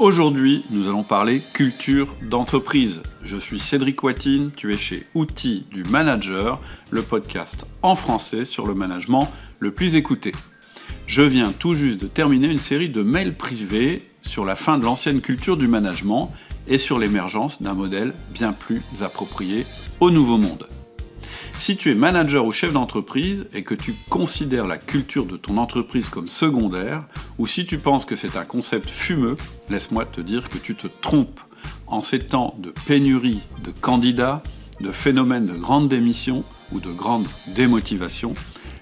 Aujourd'hui, nous allons parler culture d'entreprise. Je suis Cédric Watine, tu es chez Outils du Manager, le podcast en français sur le management le plus écouté. Je viens tout juste de terminer une série de mails privés sur la fin de l'ancienne culture du management et sur l'émergence d'un modèle bien plus approprié au nouveau monde. Si tu es manager ou chef d'entreprise et que tu considères la culture de ton entreprise comme secondaire, ou si tu penses que c'est un concept fumeux, laisse-moi te dire que tu te trompes. En ces temps de pénurie de candidats, de phénomènes de grande démission ou de grande démotivation,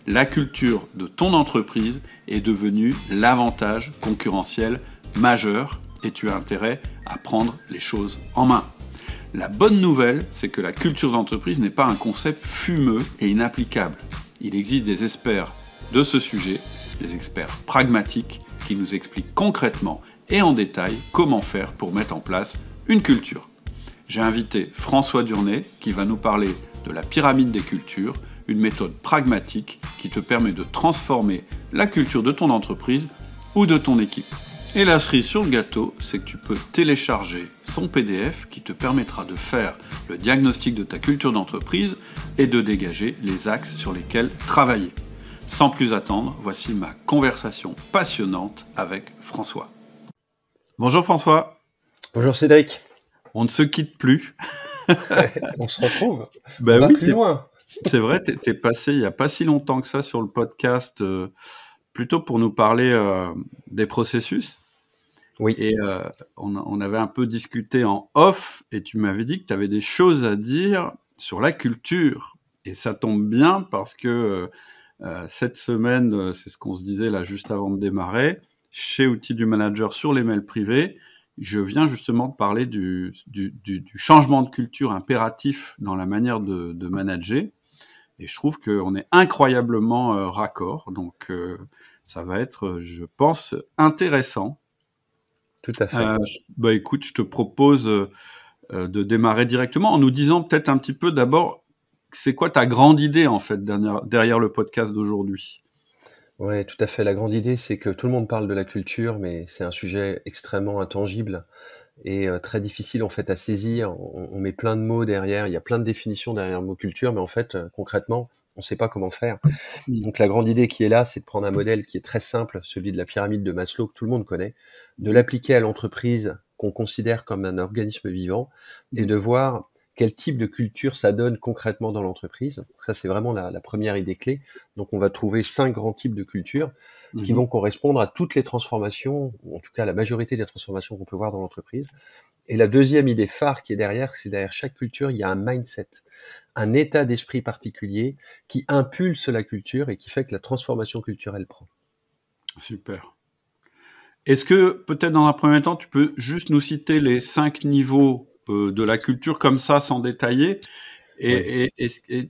la culture de ton entreprise est devenue l'avantage concurrentiel majeur et tu as intérêt à prendre les choses en main. La bonne nouvelle, c'est que la culture d'entreprise n'est pas un concept fumeux et inapplicable. Il existe des experts de ce sujet, des experts pragmatiques, qui nous expliquent concrètement et en détail comment faire pour mettre en place une culture. J'ai invité François Durnay qui va nous parler de la pyramide des cultures, une méthode pragmatique qui te permet de transformer la culture de ton entreprise ou de ton équipe. Et la cerise sur le gâteau, c'est que tu peux télécharger son PDF qui te permettra de faire le diagnostic de ta culture d'entreprise et de dégager les axes sur lesquels travailler. Sans plus attendre, voici ma conversation passionnante avec François. Bonjour François. Bonjour Cédric. On ne se quitte plus. on se retrouve. Bah on va plus loin. C'est vrai, tu es, passé il n'y a pas si longtemps que ça sur le podcast, euh, plutôt pour nous parler euh, des processus. Oui. Et euh, on, avait un peu discuté en off, et tu m'avais dit que tu avais des choses à dire sur la culture. Et ça tombe bien parce que euh, euh, cette semaine, c'est ce qu'on se disait là juste avant de démarrer, chez Outils du Manager sur les mails privés, je viens justement de parler du, changement de culture impératif dans la manière de, de manager. Et je trouve qu'on est incroyablement raccord. Donc, ça va être, je pense, intéressant tout à fait. Euh, bah écoute, je te propose euh, euh, de démarrer directement en nous disant peut-être un petit peu d'abord, c'est quoi ta grande idée en fait derrière, le podcast d'aujourd'hui ouais tout à fait. La grande idée, c'est que tout le monde parle de la culture, mais c'est un sujet extrêmement intangible et très difficile en fait à saisir. On, on, met plein de mots derrière, il y a plein de définitions derrière le mot culture, mais en fait concrètement, on ne sait pas comment faire. Donc la grande idée qui est là, c'est de prendre un modèle qui est très simple, celui de la pyramide de Maslow que tout le monde connaît, de l'appliquer à l'entreprise qu'on considère comme un organisme vivant et de voir quel type de culture ça donne concrètement dans l'entreprise. Ça, c'est vraiment la, première idée clé. Donc, on va trouver cinq grands types de cultures qui mhm. vont correspondre à toutes les transformations, ou en tout cas la majorité des transformations qu'on peut voir dans l'entreprise. Et la deuxième idée phare qui est derrière, c'est derrière chaque culture, il y a un mindset un état d'esprit particulier qui impulse la culture et qui fait que la transformation culturelle prend. Super. Est-ce que peut-être dans un premier temps, tu peux juste nous citer les cinq niveaux euh, de la culture comme ça, sans détailler et,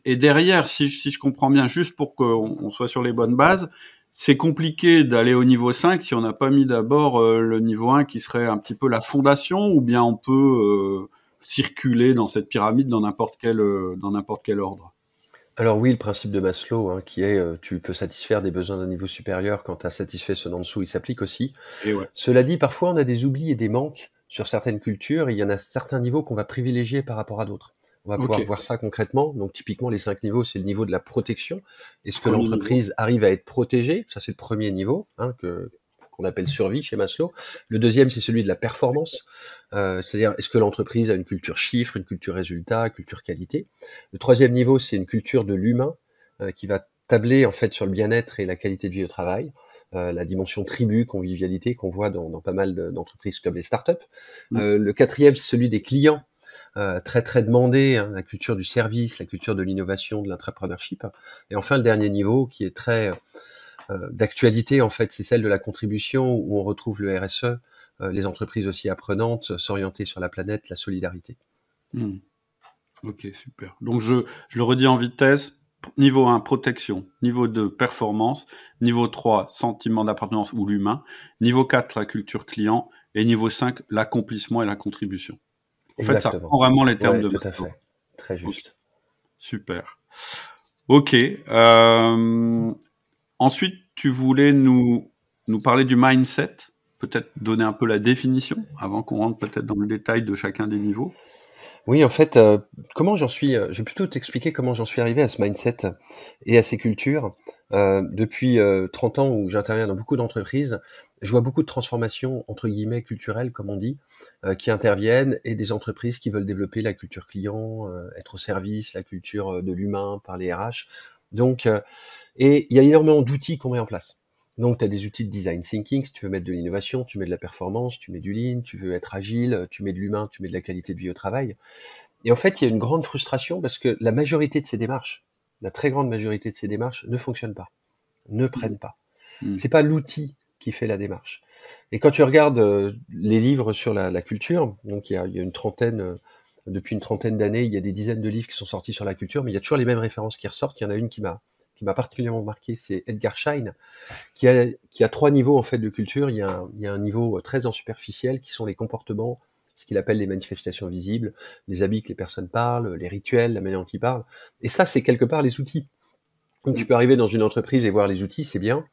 et, derrière, si, je comprends bien, juste pour qu'on soit sur les bonnes bases, c'est compliqué d'aller au niveau 5 si on n'a pas mis d'abord euh, le niveau 1 qui serait un petit peu la fondation, ou bien on peut euh, circuler dans cette pyramide dans n'importe quel, euh, dans n'importe quel ordre alors oui, le principe de Maslow, hein, qui est euh, tu peux satisfaire des besoins d'un niveau supérieur quand tu as satisfait ceux d'en dessous, il s'applique aussi. Cela dit, parfois on a des oublis et des manques sur certaines cultures, et il y en a certains niveaux qu'on va privilégier par rapport à d'autres. On va pouvoir voir ça concrètement. Donc typiquement, les cinq niveaux, c'est le niveau de la protection. Est-ce que l'entreprise arrive à être protégée Ça, c'est le premier niveau hein, que, qu'on appelle survie chez Maslow. Le deuxième, c'est celui de la performance, euh, c'est-à-dire est-ce que l'entreprise a une culture chiffre, une culture résultat, culture qualité. Le troisième niveau, c'est une culture de l'humain euh, qui va tabler en fait sur le bien-être et la qualité de vie au travail, euh, la dimension tribu, convivialité qu'on voit dans, pas mal d'entreprises comme les startups. Mmh. le quatrième, c'est celui des clients. très très demandé, hein, la culture du service, la culture de l'innovation, de l'entrepreneurship. Et enfin le dernier niveau qui est très euh, d'actualité en fait, c'est celle de la contribution où on retrouve le RSE, euh, les entreprises aussi apprenantes, s'orienter sur la planète, la solidarité. Hmm. Ok, super. Donc je, le redis en vitesse, Niveau 1, protection. Niveau 2, performance. Niveau 3, sentiment d'appartenance ou l'humain. Niveau 4, la culture client. Et niveau 5, l'accomplissement et la contribution. En fait, ça prend vraiment les termes de tout à fait. Très juste. Super. Ok. Euh, Ensuite, tu voulais nous, nous parler du mindset, peut-être donner un peu la définition avant qu'on rentre peut-être dans le détail de chacun des niveaux. Oui, en fait, euh, comment j'en suis, euh, je vais plutôt t'expliquer comment j'en suis arrivé à ce mindset et à ces cultures. Euh, depuis 30 ans où j'interviens dans beaucoup d'entreprises, je vois beaucoup de transformations, entre guillemets, culturelles, comme on dit, qui interviennent et des entreprises qui veulent développer la culture client, être au service, la culture de l'humain par les RH. Donc, et il y a énormément d'outils qu'on met en place. Donc, tu as des outils de design thinking, si tu veux mettre de l'innovation, tu mets de la performance, tu mets du lean, tu veux être agile, tu mets de l'humain, tu mets de la qualité de vie au travail. Et en fait, il y a une grande frustration parce que la majorité de ces démarches, la très grande majorité de ces démarches ne fonctionnent pas, ne prennent mmh. pas. Mmh. C'est pas l'outil qui fait la démarche. Et quand tu regardes euh, les livres sur la, culture, donc il y a, une trentaine, euh, depuis une trentaine d'années, il y a des dizaines de livres qui sont sortis sur la culture, mais il y a toujours les mêmes références qui ressortent. Il y en a une qui m'a qui m'a particulièrement marqué, c'est Edgar Schein, qui a, trois niveaux en fait de culture. Il y, a un, il y a un niveau euh, très en superficiel qui sont les comportements, ce qu'il appelle les manifestations visibles, les habits que les personnes parlent, les rituels, la manière dont ils parlent. Et ça, c'est quelque part les outils. Donc tu mmh. peux arriver dans une entreprise et voir les outils, c'est bien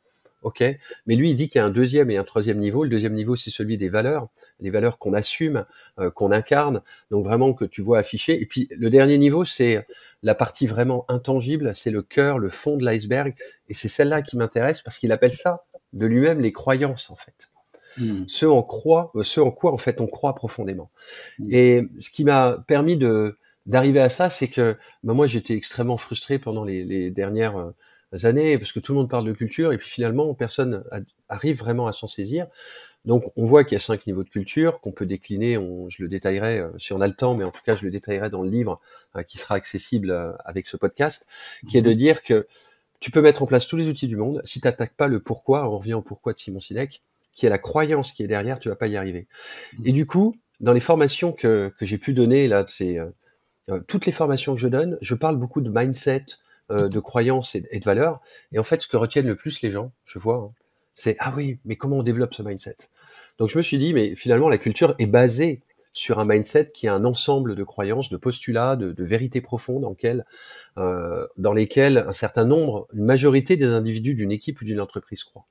ok. Mais lui, il dit qu'il y a un deuxième et un troisième niveau. Le deuxième niveau, c'est celui des valeurs, les valeurs qu'on assume, euh, qu'on incarne, donc vraiment que tu vois affichées. Et puis le dernier niveau, c'est la partie vraiment intangible, c'est le cœur, le fond de l'iceberg. Et c'est celle-là qui m'intéresse parce qu'il appelle ça de lui-même les croyances, en fait. Ceux hmm. Ce, en croit, euh, ce en quoi, en fait, on croit profondément. Hmm. Et ce qui m'a permis de d'arriver à ça, c'est que bah, moi, j'étais extrêmement frustré pendant les dernières euh, années, parce que tout le monde parle de culture, et puis finalement, personne arrive vraiment à s'en saisir. Donc, on voit qu'il y a cinq niveaux de culture qu'on peut décliner. je le détaillerai euh, si on a le temps, mais en tout cas, je le détaillerai dans le livre euh, qui sera accessible euh, avec ce podcast, qui est de mhm. dire que tu peux mettre en place tous les outils du monde. Si tu n'attaques pas le pourquoi, on revient au pourquoi de Simon Sinek, qui est la croyance qui est derrière, tu vas pas y arriver. Mhm. Et du coup, dans les formations que, que j'ai pu donner, là, c'est toutes les formations que je donne, je parle beaucoup de mindset, euh, de croyances et, de valeurs. Et en fait, ce que retiennent le plus les gens, je vois, hein, c'est ah oui, mais comment on développe ce mindset Donc je me suis dit, mais finalement, la culture est basée sur un mindset qui a un ensemble de croyances, de postulats, de, vérités profondes euh, dans lesquelles un certain nombre, une majorité des individus d'une équipe ou d'une entreprise croient.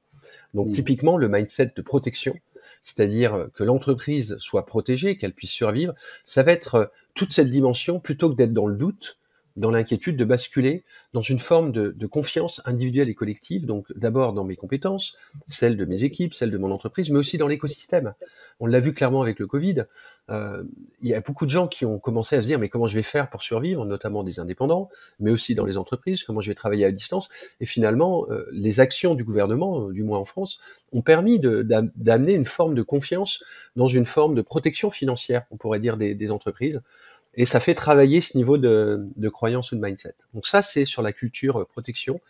Donc typiquement, le mindset de protection, c'est-à-dire que l'entreprise soit protégée, qu'elle puisse survivre, ça va être euh, toute cette dimension, plutôt que d'être dans le doute, dans l'inquiétude de basculer dans une forme de, confiance individuelle et collective, donc d'abord dans mes compétences, celles de mes équipes, celles de mon entreprise, mais aussi dans l'écosystème. On l'a vu clairement avec le Covid, euh, il y a beaucoup de gens qui ont commencé à se dire mais comment je vais faire pour survivre, notamment des indépendants, mais aussi dans les entreprises, comment je vais travailler à distance. Et finalement, euh, les actions du gouvernement, euh, du moins en France, ont permis d'amener une forme de confiance dans une forme de protection financière, on pourrait dire, des, des entreprises. Et ça fait travailler ce niveau de, croyance ou de mindset. Donc ça, c'est sur la culture euh, protection.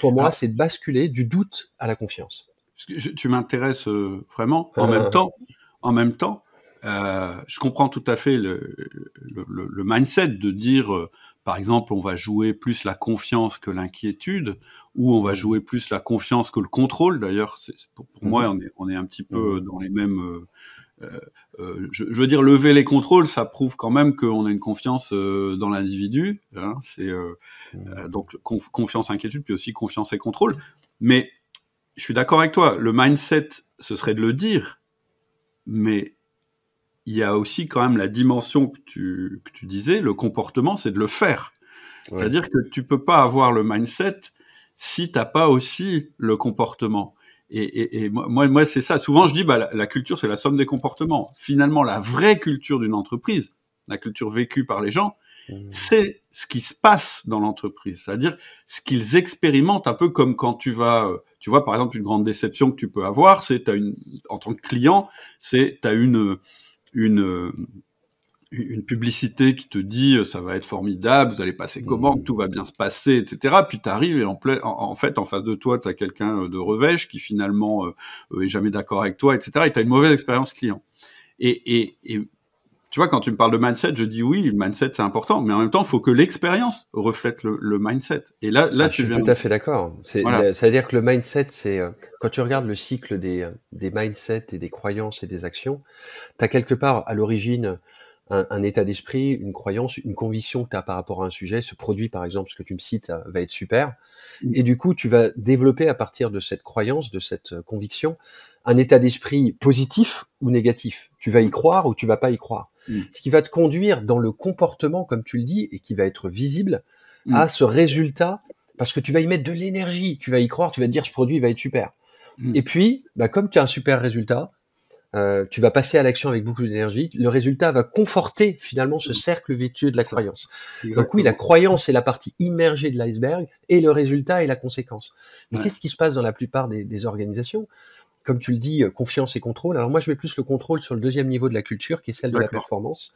Pour moi, c'est de basculer du doute à la confiance. tu m'intéresses euh, vraiment. En même temps, en même temps, euh, je comprends tout à fait le, mindset de dire, par exemple, on va jouer plus la confiance que l'inquiétude, ou on va mmh. jouer plus la confiance que le contrôle. D'ailleurs, pour, pour mmh. moi, on est, on est, un petit peu mmh. dans les mêmes, euh, euh, je, veux dire, lever les contrôles, ça prouve quand même qu'on a une confiance euh, dans l'individu. Hein. donc confiance, inquiétude, puis aussi confiance et contrôle. Mais je suis d'accord avec toi. Le mindset, ce serait de le dire, mais il y a aussi quand même la dimension que tu, disais, le comportement, c'est de le faire. C'est-à-dire que tu peux pas avoir le mindset si tu t'as pas aussi le comportement. Et, moi, moi c'est ça. Souvent, je dis, bah, la, culture, c'est la somme des comportements. Finalement, la vraie culture d'une entreprise, la culture vécue par les gens, mmh. c'est ce qui se passe dans l'entreprise, c'est-à-dire ce qu'ils expérimentent un peu comme quand tu vas, euh, tu vois par exemple une grande déception que tu peux avoir, c'est une en tant que client, c'est tu as une une euh, une publicité qui te dit euh, ça va être formidable, vous allez passer commande, mmh. tout va bien se passer, etc. Puis tu arrives et en, fait, en face de toi, tu as quelqu'un euh, de revêche qui finalement euh, est jamais d'accord avec toi, etc. Et tu as une mauvaise expérience client. Et, et, tu vois, quand tu me parles de mindset, je dis oui, le mindset c'est important, mais en même temps, il faut que l'expérience reflète le, mindset. Et là, là ah, tu je suis tout à fait d'accord. C'est-à-dire que le mindset, c'est quand tu regardes le cycle des, des mindsets et des croyances et des actions, tu as quelque part à l'origine un, état d'esprit, une croyance, une conviction que tu as par rapport à un sujet. Ce produit, par exemple, ce que tu me cites, euh, va être super. Mm. Et du coup, tu vas développer à partir de cette croyance, de cette euh, conviction, un état d'esprit positif ou négatif. Tu vas y mm. croire ou tu vas pas y croire. Mm. Ce qui va te conduire dans le comportement, comme tu le dis, et qui va être visible à ce résultat, parce que tu vas y mettre de l'énergie, tu vas y croire, tu vas te dire ce produit va être super. Et puis, bah, comme tu as un super résultat, euh, tu vas passer à l'action avec beaucoup d'énergie, le résultat va conforter finalement ce cercle vicieux de la croyance. Donc oui, la croyance est la partie immergée de l'iceberg et le résultat est la conséquence. Mais qu'est-ce qui se passe dans la plupart des, organisations comme tu le dis, euh, confiance et contrôle. Alors moi, je mets plus le contrôle sur le deuxième niveau de la culture, qui est celle de la performance.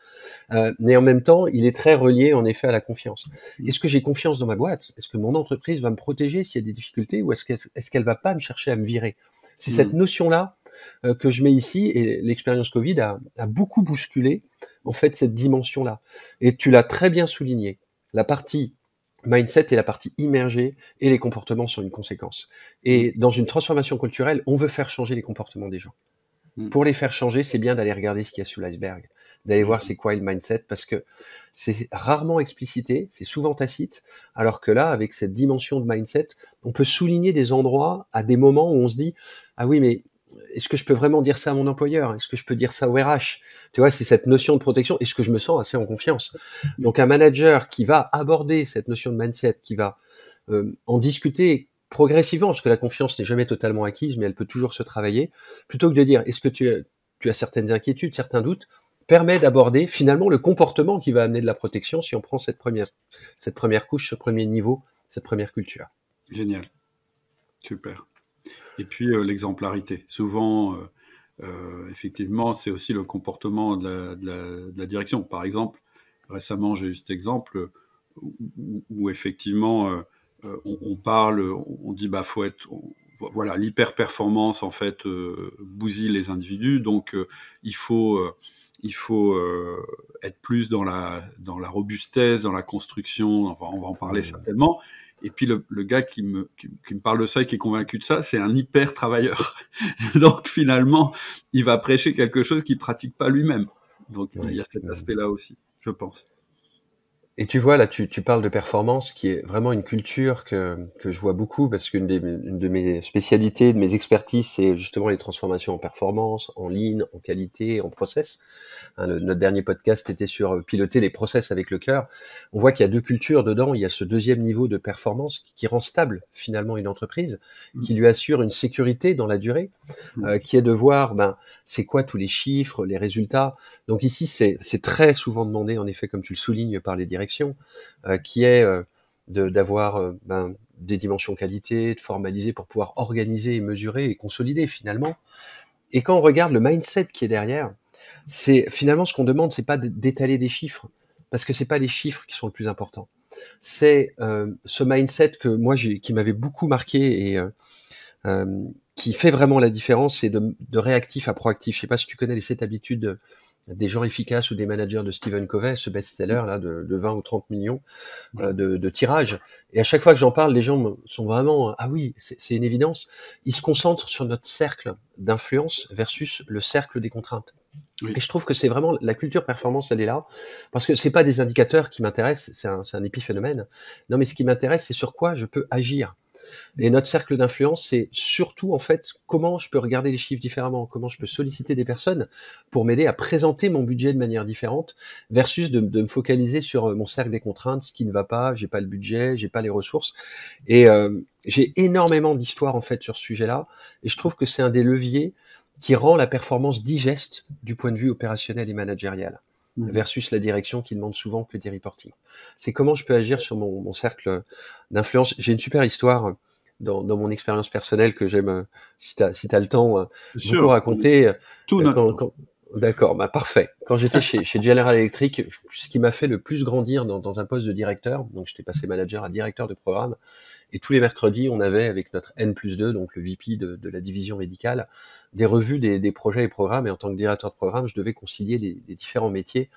Euh, mais en même temps, il est très relié, en effet, à la confiance. Mm. Est-ce que j'ai confiance dans ma boîte Est-ce que mon entreprise va me protéger s'il y a des difficultés Ou est-ce qu'elle est va pas me chercher à me virer C'est mm. cette notion-là euh, que je mets ici. Et l'expérience Covid a, beaucoup bousculé en fait cette dimension-là. Et tu l'as très bien souligné. La partie mindset et la partie immergée et les comportements sont une conséquence. Et mm. dans une transformation culturelle, on veut faire changer les comportements des gens. Mm. Pour les faire changer, c'est bien d'aller regarder ce qu'il y a sous l'iceberg, d'aller mm. voir c'est quoi le mindset, parce que c'est rarement explicité, c'est souvent tacite, alors que là, avec cette dimension de mindset, on peut souligner des endroits à des moments où on se dit, ah oui, mais est-ce que je peux vraiment dire ça à mon employeur Est-ce que je peux dire ça au RH Tu vois, c'est cette notion de protection. Est-ce que je me sens assez en confiance mmh. Donc un manager qui va aborder cette notion de mindset, qui va euh, en discuter progressivement, parce que la confiance n'est jamais totalement acquise, mais elle peut toujours se travailler, plutôt que de dire est-ce que tu as, certaines inquiétudes, certains doutes, permet d'aborder finalement le comportement qui va amener de la protection si on prend cette première, cette première couche, ce premier niveau, cette première culture. Génial. Super. Et puis euh, l'exemplarité. Souvent, euh, euh, effectivement, c'est aussi le comportement de la, direction. Par exemple, récemment, j'ai eu cet exemple où, effectivement, on, parle, on, dit, bah, faut être, voilà, l'hyper-performance, en fait, bousille les individus. Donc, il faut il faut être plus dans la, dans la robustesse, dans la construction, on va en parler mmh. certainement, et puis le, gars qui me, parle de ça et qui est convaincu de ça, c'est un hyper travailleur. Donc finalement, il va prêcher quelque chose qu'il pratique pas lui-même. Donc il y a cet aspect-là aussi, je pense. Et tu vois, là, tu, tu, parles de performance, qui est vraiment une culture que, que je vois beaucoup, parce qu'une de mes spécialités, de mes expertises, c'est justement les transformations en performance, en ligne, en qualité, en process. Hein, notre dernier podcast était sur euh, piloter les process avec le cœur. On voit qu'il y a deux cultures dedans. Il y a ce deuxième niveau de performance qui, rend stable finalement une entreprise, mm. qui lui assure une sécurité dans la durée, mm. euh, qui est de voir, ben, c'est quoi tous les chiffres, les résultats. Donc ici, c'est très souvent demandé, en effet, comme tu le soulignes, par les directeurs euh, qui est euh, d'avoir euh, ben, des dimensions qualité, de formaliser pour pouvoir organiser, et mesurer et consolider finalement. Et quand on regarde le mindset qui est derrière, c'est finalement ce qu'on demande, c'est pas d'étaler des chiffres, parce que c'est pas les chiffres qui sont le plus important. C'est ce mindset que moi qui m'avait beaucoup marqué et qui fait vraiment la différence, c'est de, de, réactif à proactif. Je sais pas si tu connais les sept habitudes des gens efficaces ou des managers de Stephen Covey, ce best-seller là de, de, 20 ou 30 millions euh, de, de tirages. Et à chaque fois que j'en parle, les gens sont vraiment ah oui, c'est une évidence. Ils se concentrent sur notre cercle d'influence versus le cercle des contraintes. Et je trouve que c'est vraiment la culture performance, elle est là, parce que c'est pas des indicateurs qui m'intéressent, c'est un, un, épiphénomène. Non, mais ce qui m'intéresse, c'est sur quoi je peux agir. Et notre cercle d'influence, c'est surtout en fait comment je peux regarder les chiffres différemment, comment je peux solliciter des personnes pour m'aider à présenter mon budget de manière différente, versus de, me focaliser sur euh, mon cercle des contraintes, ce qui ne va pas, j'ai pas le budget, j'ai pas les ressources. Et euh, j'ai énormément d'histoires en fait sur ce sujet-là, et je trouve que c'est un des leviers qui rend la performance digeste du point de vue opérationnel et managérial. Mmh. versus la direction qui demande souvent que des reporting. C'est comment je peux agir sur mon, cercle d'influence. J'ai une super histoire dans, mon expérience personnelle que j'aime, euh, si tu as, si le temps, euh, beaucoup raconter. Tout euh, notre... D'accord, bah parfait. Quand j'étais chez, General Electric, ce qui m'a fait le plus grandir dans, un poste de directeur, donc j'étais passé manager à directeur de programme, et tous les mercredis, on avait avec notre N plus 2, donc le VP de, la division médicale, des revues des, projets et programmes, et en tant que directeur de programme, je devais concilier les, les, différents métiers,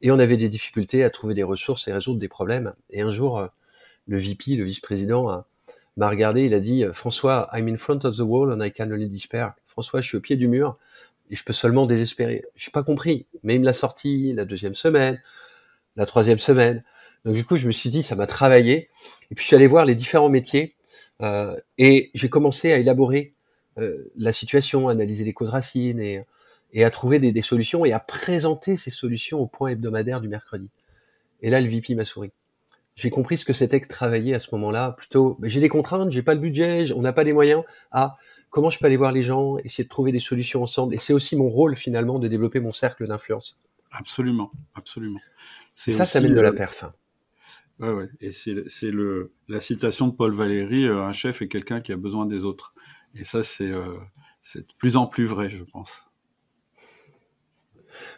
et on avait des difficultés à trouver des ressources et résoudre des problèmes. Et un jour, le VP, le vice-président, m'a regardé, il a dit, François, I'm in front of the wall and I can only despair. François, je suis au pied du mur, et je peux seulement désespérer. J'ai pas compris. Mais il me la sorti la deuxième semaine, la troisième semaine. Donc du coup, je me suis dit, ça m'a travaillé. Et puis je suis allé voir les différents métiers euh, et j'ai commencé à élaborer euh, la situation, analyser les causes racines et, et à trouver des, solutions et à présenter ces solutions au point hebdomadaire du mercredi. Et là, le VP m'a souri. J'ai compris ce que c'était que travailler à ce moment-là. Plutôt, ben, j'ai des contraintes, j'ai pas le budget, on n'a pas les moyens. à… Ah, comment je peux aller voir les gens, essayer de trouver des solutions ensemble. Et c'est aussi mon rôle finalement de développer mon cercle d'influence. Absolument, absolument. Ça, ça mène de la euh, perf. Hein. Oui, Ouais, Et c'est le la citation de Paul Valéry euh, un chef est quelqu'un qui a besoin des autres. Et ça, euh, c'est de plus en plus vrai, je pense.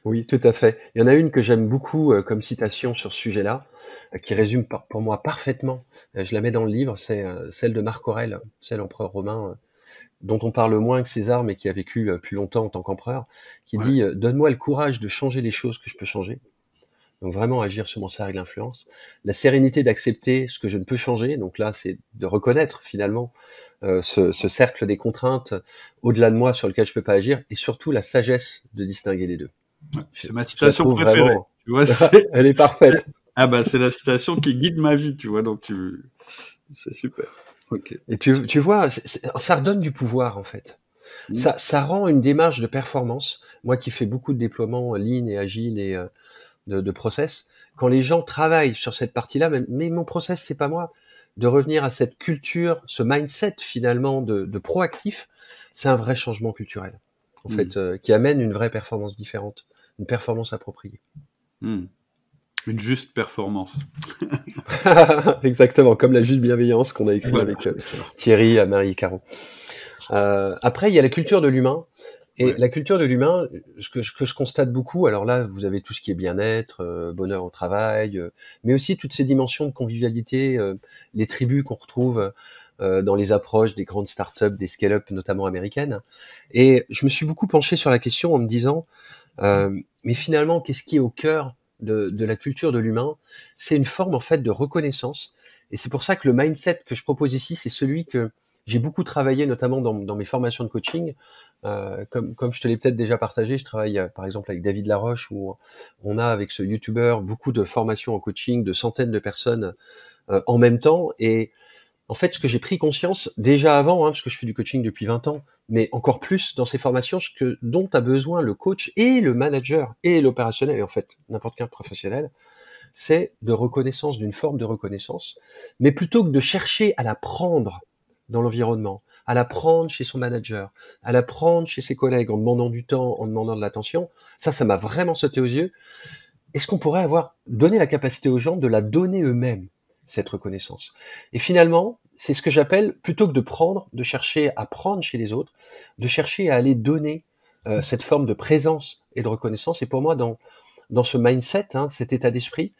Oui, tout à fait. Il y en a une que j'aime beaucoup comme citation sur ce sujet-là, qui résume pour moi parfaitement, je la mets dans le livre, c'est celle de Marc Aurèle, c'est l'empereur romain dont on parle moins que César, mais qui a vécu euh, plus longtemps en tant qu'empereur, qui dit euh, Donne-moi le courage de changer les choses que je peux changer. Donc vraiment agir sur mon cercle d'influence. La sérénité d'accepter ce que je ne peux changer. Donc là, c'est de reconnaître finalement euh, ce, cercle des contraintes au-delà de moi sur lequel je ne peux pas agir. Et surtout la sagesse de distinguer les deux. c'est ma citation préférée. Tu vois, Elle est parfaite. Ah bah c'est la citation qui guide ma vie, tu vois. Donc tu... c'est super. Et tu, tu vois, ça redonne du pouvoir en fait. Mmh. Ça, ça rend une démarche de performance. Moi qui fais beaucoup de déploiements lean et agile et euh, de, process, quand les gens travaillent sur cette partie-là, mais, mon process c'est pas moi, de revenir à cette culture, ce mindset finalement de, proactif, c'est un vrai changement culturel en mmh. fait euh, qui amène une vraie performance différente, une performance appropriée. Mmh. Une juste performance. Exactement, comme la juste bienveillance qu'on a écrit avec euh, Thierry, à euh, Marie Caron. Euh, après, il y a la culture de l'humain. Et la culture de l'humain, ce que, que, je constate beaucoup, alors là, vous avez tout ce qui est bien-être, bonheur au travail, mais aussi toutes ces dimensions de convivialité, les tribus qu'on retrouve dans les approches des grandes startups, des scale-up, notamment américaines. Et je me suis beaucoup penché sur la question en me disant, mais finalement, qu'est-ce qui est au cœur de, la culture de l'humain, c'est une forme en fait de reconnaissance. Et c'est pour ça que le mindset que je propose ici, c'est celui que j'ai beaucoup travaillé, notamment dans, mes formations de coaching. Euh, comme, comme je te l'ai peut-être déjà partagé, je travaille euh, par exemple avec David Laroche, où on a avec ce YouTuber beaucoup de formations en coaching de centaines de personnes euh, en même temps. Et en fait, ce que j'ai pris conscience déjà avant, hein, parce que je fais du coaching depuis 20 ans, mais encore plus dans ces formations, ce que dont a besoin le coach et le manager et l'opérationnel, et en fait n'importe quel professionnel, c'est de reconnaissance, d'une forme de reconnaissance, mais plutôt que de chercher à la prendre dans l'environnement, à la prendre chez son manager, à la prendre chez ses collègues en demandant du temps, en demandant de l'attention, ça, ça m'a vraiment sauté aux yeux. Est-ce qu'on pourrait avoir donné la capacité aux gens de la donner eux-mêmes cette reconnaissance. Et finalement, c'est ce que j'appelle, plutôt que de prendre, de chercher à prendre chez les autres, de chercher à aller donner euh, mm. cette forme de présence et de reconnaissance. Et pour moi, dans, dans ce mindset, hein, cet état d'esprit,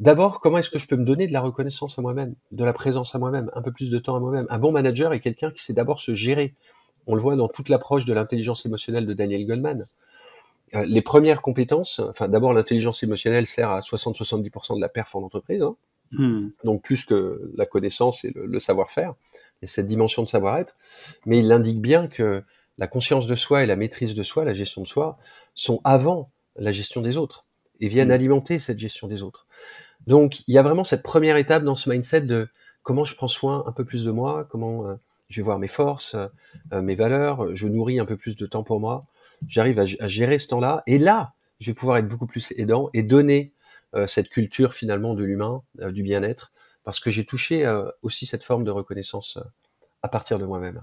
d'abord, comment est-ce que je peux me donner de la reconnaissance à moi-même, de la présence à moi-même, un peu plus de temps à moi-même Un bon manager est quelqu'un qui sait d'abord se gérer. On le voit dans toute l'approche de l'intelligence émotionnelle de Daniel Goldman. Euh, les premières compétences, enfin d'abord l'intelligence émotionnelle sert à 60-70% de la perf en entreprise, hein. Hmm. Donc plus que la connaissance et le, savoir-faire, et cette dimension de savoir-être, mais il indique bien que la conscience de soi et la maîtrise de soi, la gestion de soi, sont avant la gestion des autres et viennent hmm. alimenter cette gestion des autres. Donc il y a vraiment cette première étape dans ce mindset de comment je prends soin un peu plus de moi, comment euh, je vais voir mes forces, euh, mes valeurs, je nourris un peu plus de temps pour moi, j'arrive à gérer ce temps-là, et là, je vais pouvoir être beaucoup plus aidant et donner euh, cette culture finalement de l'humain, euh, du bien-être, parce que j'ai touché euh, aussi cette forme de reconnaissance à partir de moi-même.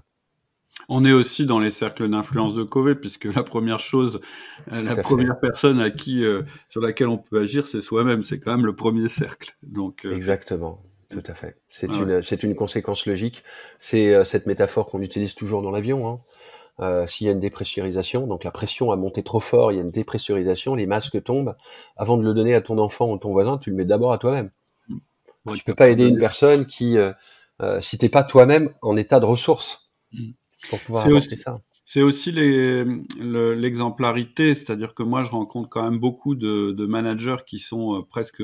On est aussi dans les cercles d'influence de Covey, puisque la première chose, la première personne à qui, sur laquelle on peut agir, c'est soi-même. C'est quand même le premier cercle. Exactement, tout à fait. C'est une, conséquence logique. C'est cette métaphore qu'on utilise toujours dans l'avion. Hein. Euh, s'il y a une dépressurisation, donc la pression a monté trop fort, il y a une dépressurisation, les masques tombent. Avant de le donner à ton enfant ou ton voisin, tu le mets d'abord à toi-même. tu tu peux pas aider une personne qui, euh, euh si pas toi-même en état de ressources mm. pour pouvoir ça. C'est aussi l'exemplarité, c'est-à-dire que moi je rencontre quand même beaucoup de, managers qui sont euh, presque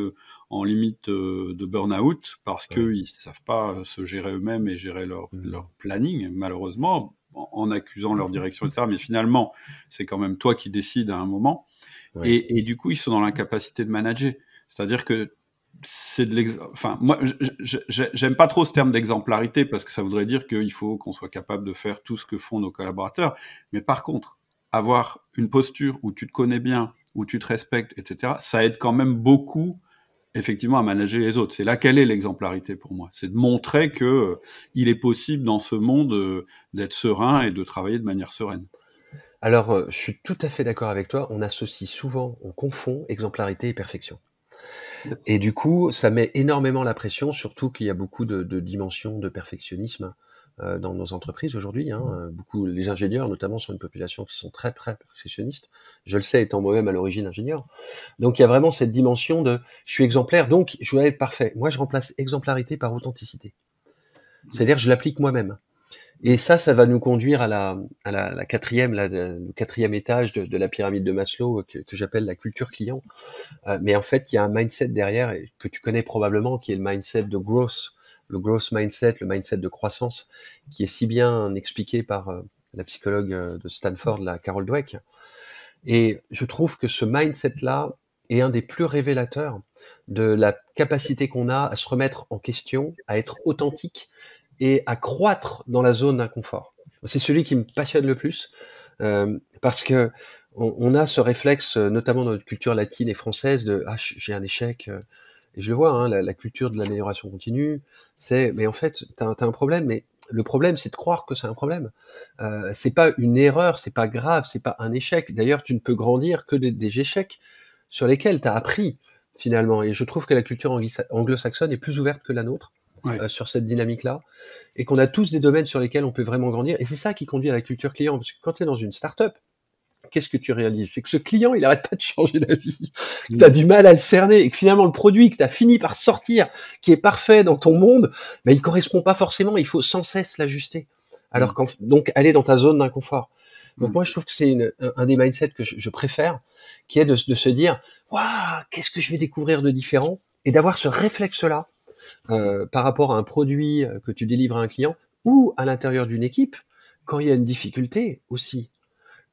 en limite de burn-out parce qu'ils ne savent pas se gérer eux-mêmes et gérer leur, mm. planning, malheureusement, en accusant leur direction, etc. Mais finalement, c'est quand même toi qui décides à un moment. Et, du coup, ils sont dans l'incapacité de manager. C'est-à-dire que c'est de l'exemple... Enfin, moi, j'aime pas trop ce terme d'exemplarité parce que ça voudrait dire qu'il faut qu'on soit capable de faire tout ce que font nos collaborateurs. Mais par contre, avoir une posture où tu te connais bien, où tu te respectes, etc., ça aide quand même beaucoup effectivement à manager les autres. C'est là quelle est l'exemplarité pour moi. C'est de montrer que euh, il est possible dans ce monde euh, d'être serein et de travailler de manière sereine. Alors, euh, je suis tout à fait d'accord avec toi. On associe souvent, on confond exemplarité et perfection. Et du coup, ça met énormément la pression, surtout qu'il y a beaucoup de dimensions de perfectionnisme euh, dans nos entreprises aujourd'hui. Hein, mmh. euh, beaucoup, les ingénieurs notamment sont une population qui sont très très perfectionnistes. Je le sais, étant moi-même à l'origine ingénieur. Donc il y a vraiment cette dimension de je suis exemplaire, donc je dois être parfait. Moi, je remplace exemplarité par authenticité. C'est-à-dire je l'applique moi-même. Et ça, ça va nous conduire à la, quatrième, quatrième étage de, la pyramide de Maslow euh, que, j'appelle la culture client. mais en fait, il y a un mindset derrière que tu connais probablement, qui est le mindset de growth le growth mindset, le mindset de croissance, qui est si bien expliqué par euh, la psychologue euh, de Stanford, la Carol Dweck. Et je trouve que ce mindset-là est un des plus révélateurs de la capacité qu'on a à se remettre en question, à être authentique et à croître dans la zone d'inconfort. C'est celui qui me passionne le plus euh, parce que on, a ce réflexe, notamment dans notre culture latine et française, de ah j'ai un échec, et je vois, hein, la, culture de l'amélioration continue, c'est, mais en fait, tu as, un problème, mais le problème, c'est de croire que c'est un problème. Ce euh, c'est pas une erreur, c'est pas grave, c'est pas un échec. D'ailleurs, tu ne peux grandir que des, échecs sur lesquels tu as appris finalement. Et je trouve que la culture anglo-saxonne est plus ouverte que la nôtre euh, sur cette dynamique-là, et qu'on a tous des domaines sur lesquels on peut vraiment grandir. Et c'est ça qui conduit à la culture client, parce que quand tu es dans une start-up, qu'est-ce que tu réalises C'est que ce client, il arrête pas de changer d'avis, que tu as du mal à le cerner et finalement le produit que tu as fini par sortir, qui est parfait dans ton monde, mais bah, ben, il correspond pas forcément, il faut sans cesse l'ajuster. Alors mm. donc aller dans ta zone d'inconfort. Donc mm. moi, je trouve que c'est un, des mindsets que je, préfère, qui est de, se dire, waouh, qu'est-ce que je vais découvrir de différent, et d'avoir ce réflexe-là euh, par rapport à un produit euh, que tu délivres à un client ou à l'intérieur d'une équipe, quand il y a une difficulté aussi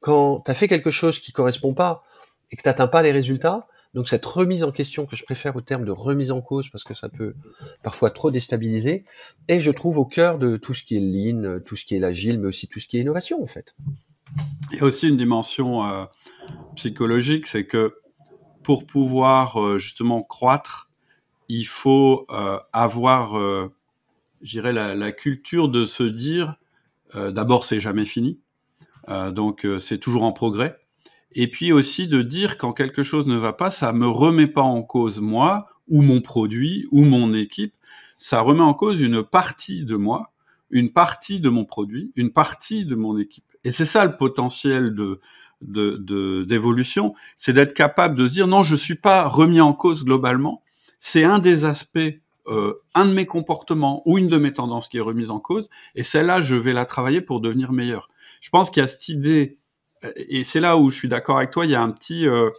quand tu as fait quelque chose qui correspond pas et que tu n'atteins pas les résultats, donc cette remise en question que je préfère au terme de remise en cause parce que ça peut parfois trop déstabiliser, et je trouve au cœur de tout ce qui est lean, tout ce qui est l'agile, mais aussi tout ce qui est innovation en fait. Il y a aussi une dimension euh, psychologique, c'est que pour pouvoir euh, justement croître, il faut euh, avoir, j'irais, la, culture de se dire, d'abord c'est jamais fini, euh, donc euh, c'est toujours en progrès. Et puis aussi de dire quand quelque chose ne va pas, ça me remet pas en cause moi ou mon produit ou mon équipe, ça remet en cause une partie de moi, une partie de mon produit, une partie de mon équipe. Et c'est ça le potentiel de d'évolution, c'est d'être capable de se dire non, je suis pas remis en cause globalement. C'est un des aspects, euh, un de mes comportements ou une de mes tendances qui est remise en cause, et celle-là, je vais la travailler pour devenir meilleur je pense qu'il y a cette idée, euh, et c'est là où je suis d'accord avec toi, il y a un petit, euh,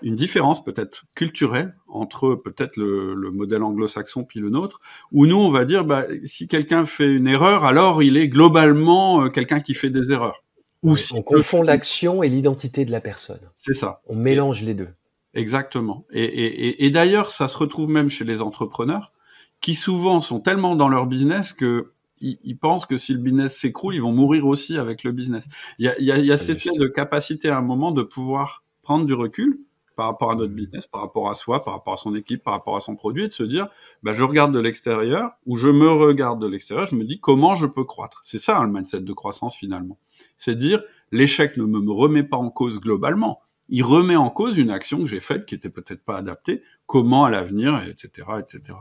une différence peut-être culturelle entre peut-être le, modèle anglo-saxon puis le nôtre, où nous on va dire bah, si quelqu'un fait une erreur, alors il est globalement euh, quelqu'un qui fait des erreurs. Ou si on confond l'action et l'identité de la personne. C'est ça. On mélange les deux. Exactement. et d'ailleurs, ça se retrouve même chez les entrepreneurs qui souvent sont tellement dans leur business que ils, pensent que si le business s'écroule, ils vont mourir aussi avec le business. Il y a, cette de capacité à un moment de pouvoir prendre du recul par rapport à notre mmh. business, par rapport à soi, par rapport à son équipe, par rapport à son produit, et de se dire, bah, je regarde de l'extérieur ou je me regarde de l'extérieur, je me dis comment je peux croître. C'est ça hein, le mindset de croissance finalement. C'est dire, l'échec ne me remet pas en cause globalement. Il remet en cause une action que j'ai faite qui n'était peut-être pas adaptée, comment à l'avenir, etc., etc.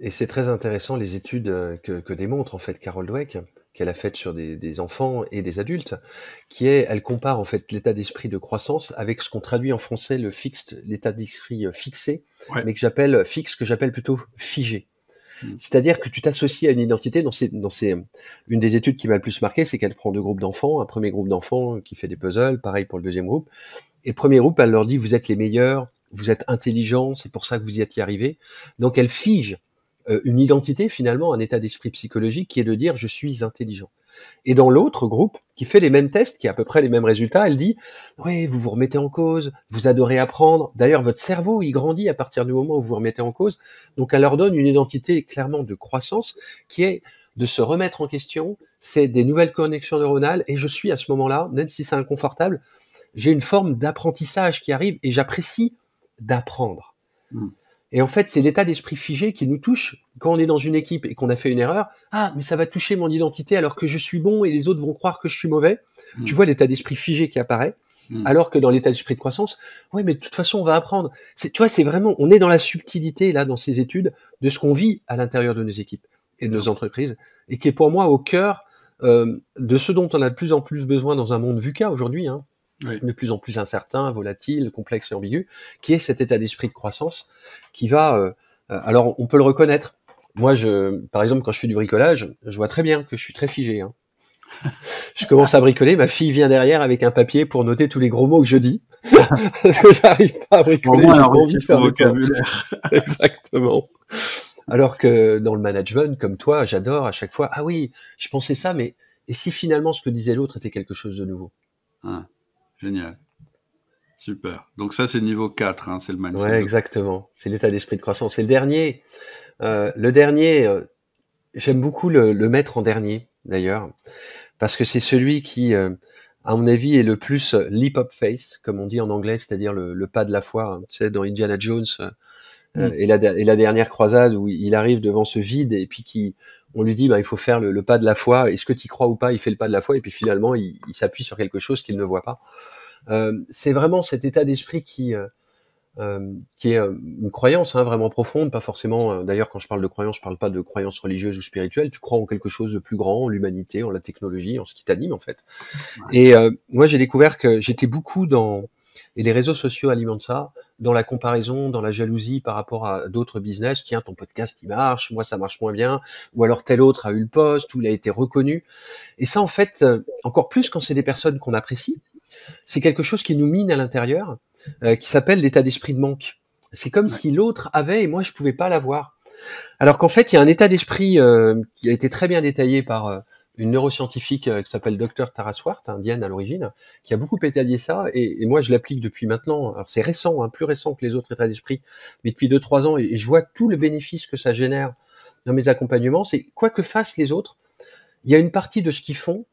Et c'est très intéressant les études euh, que, démontre en fait Carol Dweck, qu'elle a faites sur des, enfants et des adultes, qui est, elle compare en fait l'état d'esprit de croissance avec ce qu'on traduit en français le fixe, l'état d'esprit euh, fixé, mais que j'appelle euh, fixe, que j'appelle plutôt figé. Mm. C'est-à-dire que tu t'associes à une identité. Dans ces, dans ces, une des études qui m'a le plus marqué, c'est qu'elle prend deux groupes d'enfants, un premier groupe d'enfants qui fait des puzzles, pareil pour le deuxième groupe. Et le premier groupe, elle leur dit vous êtes les meilleurs, vous êtes intelligents, c'est pour ça que vous y êtes y arrivé. Donc elle fige euh, une identité finalement, un état d'esprit psychologique qui est de dire je suis intelligent. Et dans l'autre groupe, qui fait les mêmes tests, qui a à peu près les mêmes résultats, elle dit oui, vous vous remettez en cause, vous adorez apprendre. D'ailleurs, votre cerveau il grandit à partir du moment où vous vous remettez en cause. Donc, elle leur donne une identité clairement de croissance qui est de se remettre en question. C'est des nouvelles connexions neuronales et je suis à ce moment-là, même si c'est inconfortable, j'ai une forme d'apprentissage qui arrive et j'apprécie d'apprendre. Hmm. Et en fait, c'est l'état d'esprit figé qui nous touche quand on est dans une équipe et qu'on a fait une erreur. Ah, mais ça va toucher mon identité alors que je suis bon et les autres vont croire que je suis mauvais. Mm. Tu vois l'état d'esprit figé qui apparaît. Mm. Alors que dans l'état d'esprit de croissance, ouais, mais de toute façon, on va apprendre. Tu vois, c'est vraiment, on est dans la subtilité, là, dans ces études, de ce qu'on vit à l'intérieur de nos équipes et de nos entreprises, et qui est pour moi au cœur euh, de ce dont on a de plus en plus besoin dans un monde VUCA aujourd'hui. Hein de plus en plus incertain, volatile, complexe et ambigu, qui est cet état d'esprit de croissance qui va... Euh, euh, alors, on peut le reconnaître. Moi, je, par exemple, quand je fais du bricolage, je vois très bien que je suis très figé. Hein. Je commence à bricoler, ma fille vient derrière avec un papier pour noter tous les gros mots que je dis. J'arrive pas à bricoler. envie de faire vocabulaire. Exactement. Alors que dans le management, comme toi, j'adore à chaque fois. Ah oui, je pensais ça, mais et si finalement ce que disait l'autre était quelque chose de nouveau ah. Génial. Super. Donc ça, c'est niveau 4, hein, c'est le mindset. Oui, exactement. C'est l'état d'esprit de croissance. c'est le dernier, euh, le dernier, euh, j'aime beaucoup le, mettre en dernier, d'ailleurs, parce que c'est celui qui, euh, à mon avis, est le plus leap up face, comme on dit en anglais, c'est-à-dire le, pas de la foi. Hein. Tu sais, dans Indiana Jones mm. et, la, dernière croisade où il arrive devant ce vide et puis qui, on lui dit, bah, il faut faire le, pas de la foi. Est-ce que tu crois ou pas Il fait le pas de la foi et puis finalement, il s'appuie sur quelque chose qu'il ne voit pas. Euh, c'est vraiment cet état d'esprit qui euh, euh, qui est une croyance hein, vraiment profonde, pas forcément. D'ailleurs, quand je parle de croyance, je ne parle pas de croyance religieuse ou spirituelle. Tu crois en quelque chose de plus grand, en l'humanité, en la technologie, en ce qui t'anime en fait. Et moi, j'ai découvert que j'étais beaucoup dans et les réseaux sociaux alimentent ça dans la comparaison, dans la jalousie par rapport à d'autres business. Tiens, ton podcast, il marche, moi, ça marche moins bien. Ou alors tel autre a eu le poste, ou il a été reconnu. Et ça, en fait, euh, encore plus quand c'est des personnes qu'on apprécie, c'est quelque chose qui nous mine à l'intérieur, euh, qui s'appelle l'état d'esprit de manque. C'est comme si l'autre avait et moi, je pouvais pas l'avoir. Alors qu'en fait, il y a un état d'esprit euh, qui a été très bien détaillé par une neuroscientifique euh, qui s'appelle Dr Tara Swart, indienne à l'origine, qui a beaucoup étudié ça. Et, moi, je l'applique depuis maintenant. C'est récent, hein, plus récent que les autres états d'esprit, mais depuis 2-3 ans. Et, et, je vois tout le bénéfice que ça génère dans mes accompagnements. C'est quoi que fassent les autres, il y a une partie de ce qu'ils font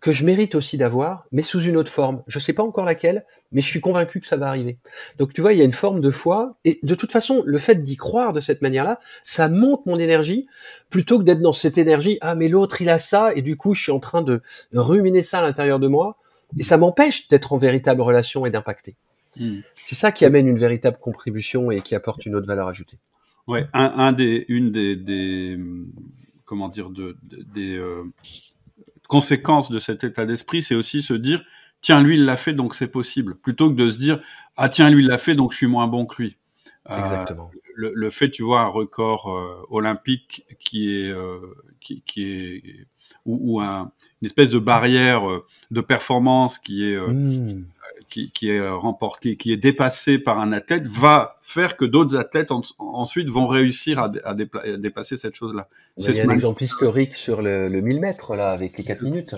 que je mérite aussi d'avoir, mais sous une autre forme. Je ne sais pas encore laquelle, mais je suis convaincu que ça va arriver. Donc tu vois, il y a une forme de foi, et de toute façon, le fait d'y croire de cette manière-là, ça monte mon énergie, plutôt que d'être dans cette énergie, ah mais l'autre il a ça, et du coup je suis en train de ruminer ça à l'intérieur de moi, et ça m'empêche d'être en véritable relation et d'impacter. Hmm. C'est ça qui amène une véritable contribution et qui apporte une autre valeur ajoutée. Ouais, un, des, une des, comment dire, des, euh, conséquence de cet état d'esprit, c'est aussi se dire tiens, lui, il l'a fait, donc c'est possible, plutôt que de se dire ah, tiens, lui, il l'a fait, donc je suis moins bon que lui. Euh, Exactement. le, fait, tu vois, un record euh, olympique qui est, euh, qui, est ou, une espèce de barrière de performance qui est hmm qui, est euh, remporté, qui est dépassé par un athlète, va faire que d'autres athlètes ensuite vont réussir à, dépasser cette chose-là. C'est un exemple historique sur le, 1000 mètres là, avec les 4 minutes.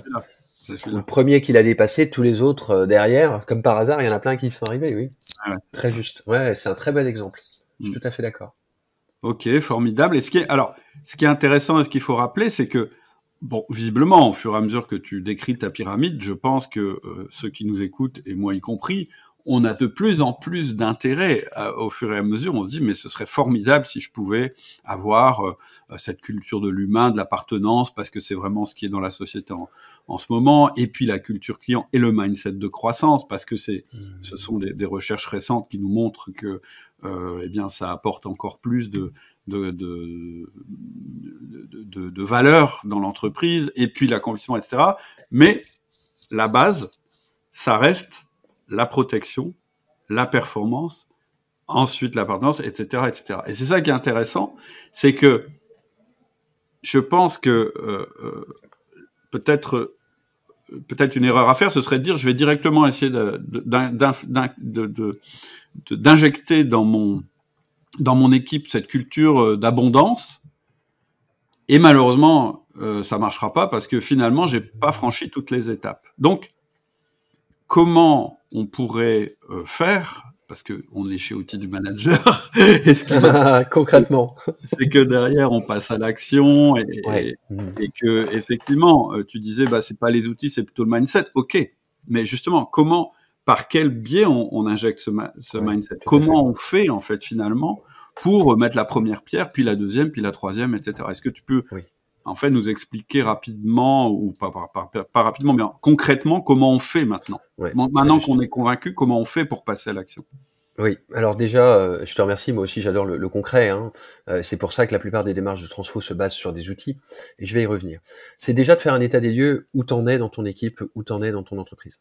Le premier qui l'a dépassé, tous les autres euh, derrière, comme par hasard, il y en a plein qui sont arrivés, oui. Ah très juste. Ouais, c'est un très bel exemple. Je suis mm. tout à fait d'accord. Ok, formidable. Et ce qui est, alors, ce qui est intéressant et ce qu'il faut rappeler, c'est que Bon, visiblement, au fur et à mesure que tu décris ta pyramide, je pense que euh, ceux qui nous écoutent, et moi y compris, on a de plus en plus d'intérêt au fur et à mesure. On se dit, mais ce serait formidable si je pouvais avoir euh, euh, cette culture de l'humain, de l'appartenance, parce que c'est vraiment ce qui est dans la société en, ce moment. Et puis la culture client et le mindset de croissance, parce que c'est, ce mmh. sont des, recherches récentes qui nous montrent que, eh bien, ça apporte encore plus de, de, de, valeur dans l'entreprise, et puis l'accomplissement, etc. Mais la base, ça reste la protection, la performance, ensuite l'appartenance, etc., etc. Et c'est ça qui est intéressant, c'est que je pense que euh, euh, peut-être peut-être une erreur à faire, ce serait de dire je vais directement essayer d'injecter dans mon dans mon équipe cette culture euh, d'abondance. Et malheureusement, euh, ça ne marchera pas parce que finalement, je n'ai pas franchi toutes les étapes. Donc, comment on pourrait euh, faire parce qu'on est chez outils du manager. et ce qui Concrètement. C'est que derrière, on passe à l'action et, et, que, effectivement, tu disais, bah, c'est pas les outils, c'est plutôt le mindset. OK. Mais justement, comment par quel biais on, injecte ce, mindset Comment on fait, en fait, finalement, pour euh, mettre la première pierre, puis la deuxième, puis la troisième, etc. Est-ce que tu peux, en fait, nous expliquer rapidement, ou pas, rapidement, mais concrètement, comment on fait maintenant Maintenant qu'on est convaincu, comment on fait pour passer à l'action oui, alors déjà, euh, je te remercie, moi aussi j'adore le, concret. Hein. Euh, c'est pour ça que la plupart des démarches de transfo se basent sur des outils, et je vais y revenir. C'est déjà de faire un état des lieux où t'en es dans ton équipe, où t'en es dans ton entreprise.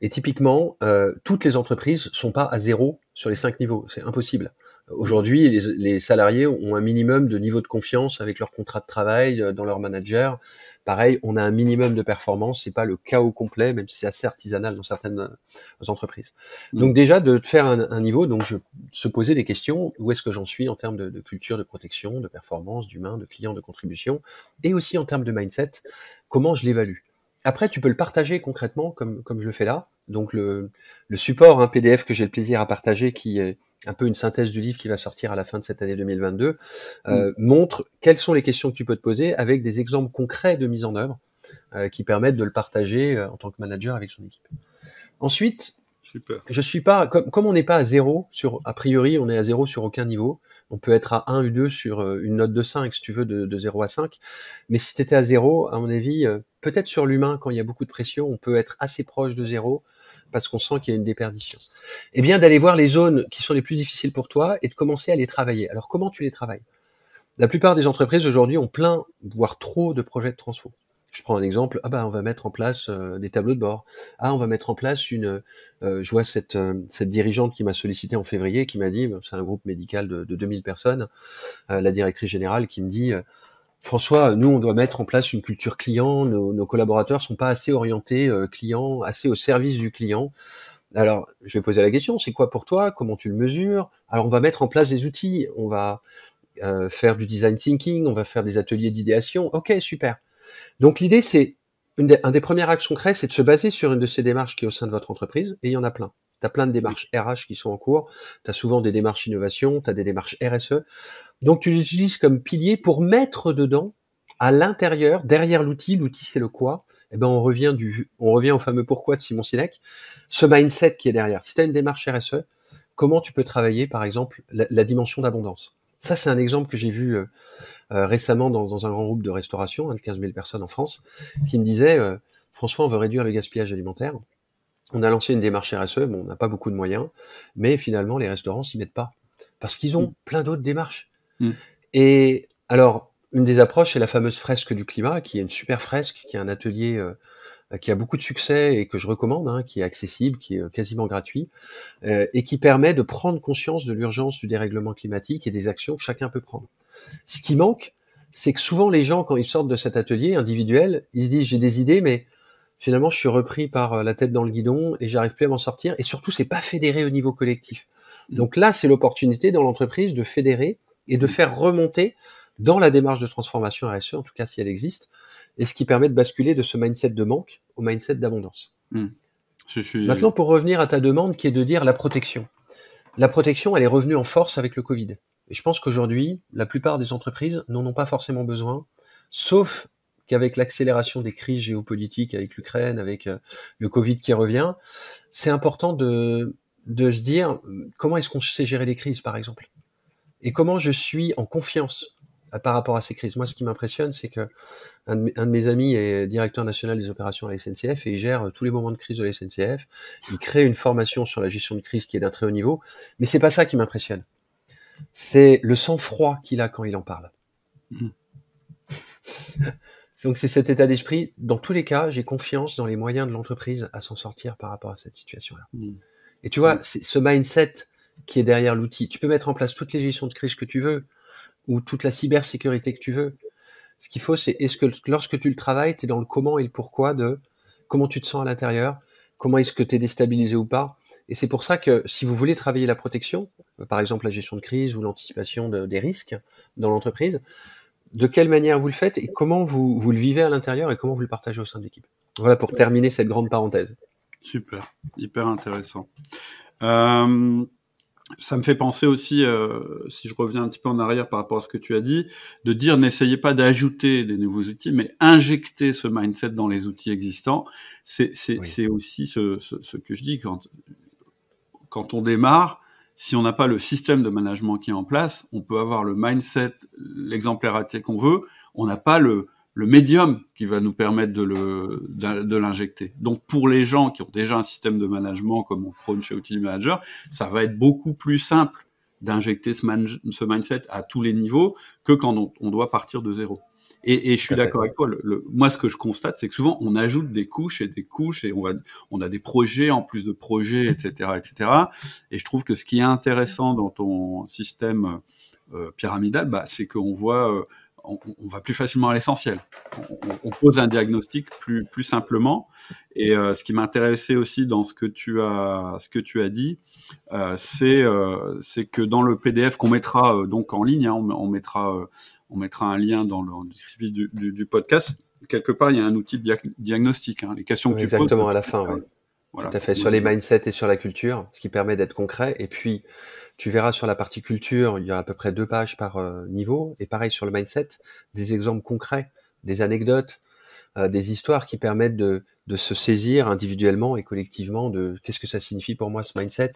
Et typiquement, euh, toutes les entreprises sont pas à zéro sur les cinq niveaux. C'est impossible. Aujourd'hui, les, salariés ont un minimum de niveau de confiance avec leur contrat de travail, euh, dans leur manager. Pareil, on a un minimum de performance. C'est pas le chaos complet, même si c'est assez artisanal dans certaines euh, entreprises. Mm. Donc déjà de faire un, niveau, donc je, se poser des questions. Où est-ce que j'en suis en termes de, de, culture, de protection, de performance, d'humain, de client, de contribution, et aussi en termes de mindset. Comment je l'évalue après, tu peux le partager concrètement, comme, comme je le fais là. Donc le, le support un hein, PDF que j'ai le plaisir à partager, qui est un peu une synthèse du livre qui va sortir à la fin de cette année 2022, euh, mm. montre quelles sont les questions que tu peux te poser avec des exemples concrets de mise en œuvre euh, qui permettent de le partager euh, en tant que manager avec son équipe. Ensuite, Super. Je suis pas comme, on n'est pas à zéro sur a priori on est à zéro sur aucun niveau. On peut être à 1 ou 2 sur euh, une note de 5 si tu veux de, zéro 0 à 5. Mais si tu étais à zéro, à mon avis, euh, peut-être sur l'humain quand il y a beaucoup de pression, on peut être assez proche de zéro parce qu'on sent qu'il y a une déperdition. Eh bien d'aller voir les zones qui sont les plus difficiles pour toi et de commencer à les travailler. Alors comment tu les travailles La plupart des entreprises aujourd'hui ont plein voire trop de projets de transfo. Je prends un exemple. Ah bah on va mettre en place euh, des tableaux de bord. Ah on va mettre en place une. Euh, je vois cette euh, cette dirigeante qui m'a sollicité en février, qui m'a dit, bah, c'est un groupe médical de, 2000 personnes, la directrice générale qui me dit. François, nous, on doit mettre en place une culture client. Nos, nos collaborateurs sont pas assez orientés client, assez au service du client. Alors, je vais poser la question, c'est quoi pour toi Comment tu le mesures Alors, on va mettre en place des outils, on va faire du design thinking, on va faire des ateliers d'idéation. Ok, super. Donc l'idée, c'est, des, un des premières actions concrets, c'est de se baser sur une de ces démarches qui est au sein de votre entreprise, et il y en a plein. Tu as plein de démarches RH qui sont en cours, tu as souvent des démarches innovation, tu as des démarches RSE. Donc tu l'utilises comme pilier pour mettre dedans, à l'intérieur, derrière l'outil, l'outil c'est le quoi, eh ben on revient du, on revient au fameux pourquoi de Simon Sinek, ce mindset qui est derrière. Si tu as une démarche RSE, comment tu peux travailler, par exemple, la dimension d'abondance ça, c'est un exemple que j'ai vu euh, euh, récemment dans, un grand groupe de restauration, hein, de 15 000 personnes en France, qui me disait euh, François, on veut réduire le gaspillage alimentaire. On a lancé une démarche RSE, bon, on n'a pas beaucoup de moyens, mais finalement, les restaurants s'y mettent pas parce qu'ils ont mm. plein d'autres démarches. Mm. Et alors, une des approches, c'est la fameuse fresque du climat, qui est une super fresque, qui est un atelier euh, qui a beaucoup de succès et que je recommande, hein, qui est accessible, qui est euh, quasiment gratuit, euh, et qui permet de prendre conscience de l'urgence du dérèglement climatique et des actions que chacun peut prendre. Ce qui manque, c'est que souvent les gens, quand ils sortent de cet atelier individuel, ils se disent j'ai des idées, mais finalement je suis repris par la tête dans le guidon et j'arrive plus à m'en sortir. Et surtout, c'est pas fédéré au niveau collectif. Mmh. Donc là, c'est l'opportunité dans l'entreprise de fédérer et de mmh. faire remonter dans la démarche de transformation RSE, en tout cas si elle existe, et ce qui permet de basculer de ce mindset de manque au mindset d'abondance. Hmm. Suis... Maintenant, pour revenir à ta demande qui est de dire la protection. La protection, elle est revenue en force avec le Covid. Et je pense qu'aujourd'hui, la plupart des entreprises n'en ont pas forcément besoin, sauf qu'avec l'accélération des crises géopolitiques, avec l'Ukraine, avec euh, le Covid qui revient, c'est important de, de se dire euh, comment est-ce qu'on sait gérer les crises, par exemple, et comment je suis en confiance bah, par rapport à ces crises. Moi, ce qui m'impressionne, c'est que un de, mes amis est directeur national des opérations à la SNCF et il gère euh, tous les moments de crise de la SNCF. Il crée une formation sur la gestion de crise qui est d'un très haut niveau, mais c'est pas ça qui m'impressionne. C'est le sang-froid qu'il a quand il en parle. Donc c'est cet état d'esprit. Dans tous les cas, j'ai confiance dans les moyens de l'entreprise à s'en sortir par rapport à cette situation-là. Mm. Et tu vois, mm. c'est ce mindset qui est derrière l'outil. Tu peux mettre en place toutes les gestions de crise que tu veux ou toute la cybersécurité que tu veux. Ce qu'il faut, c'est est-ce que lorsque tu le travailles, tu es dans le comment et le pourquoi de comment tu te sens à l'intérieur, comment est-ce que tu es déstabilisé ou pas. Et c'est pour ça que si vous voulez travailler la protection, par exemple la gestion de crise ou l'anticipation des risques dans l'entreprise, de quelle manière vous le faites et comment vous, vous le vivez à l'intérieur et comment vous le partagez au sein de l'équipe. Voilà pour terminer cette grande parenthèse. Super, hyper intéressant. Euh, ça me fait penser aussi, euh, si je reviens un petit peu en arrière par rapport à ce que tu as dit, de dire n'essayez pas d'ajouter des nouveaux outils, mais injecter ce mindset dans les outils existants. C'est aussi ce, ce, ce, que je dis quand, quand on démarre. Si on n'a pas le système de management qui est en place, on peut avoir le mindset, l'exemplarité qu'on veut. On n'a pas le, le médium qui va nous permettre de, le, de, l'injecter. Donc pour les gens qui ont déjà un système de management comme on prône chez Outil Manager, ça va être beaucoup plus simple d'injecter ce, mindset à tous les niveaux que quand on, doit partir de zéro. Et, je suis d'accord avec toi. moi, ce que je constate, c'est que souvent on ajoute des couches et des couches et on, va, on a des projets en plus de projets, etc., etc. Et je trouve que ce qui est intéressant dans ton système euh, pyramidal, bah, c'est qu'on voit euh, on, va plus facilement à l'essentiel. On, pose un diagnostic plus, plus simplement. Et euh, ce qui m'intéressait aussi dans ce que tu as, ce que tu as dit, euh, euh, c'est que dans le PDF qu'on mettra donc en ligne, hein, on, mettra, on mettra un lien dans le du, podcast. Quelque part, il y a un outil de diagnostic. Hein, les questions que tu poses. Exactement à la fin. oui. Tout à fait, sur les mindsets et sur la culture, ce qui permet d'être concret. Et puis, tu verras sur la partie culture, il y a à peu près deux pages par euh, niveau, et pareil sur le mindset, des exemples concrets, des anecdotes, euh, des histoires qui permettent de, se saisir individuellement et collectivement de qu'est-ce que ça signifie pour moi ce mindset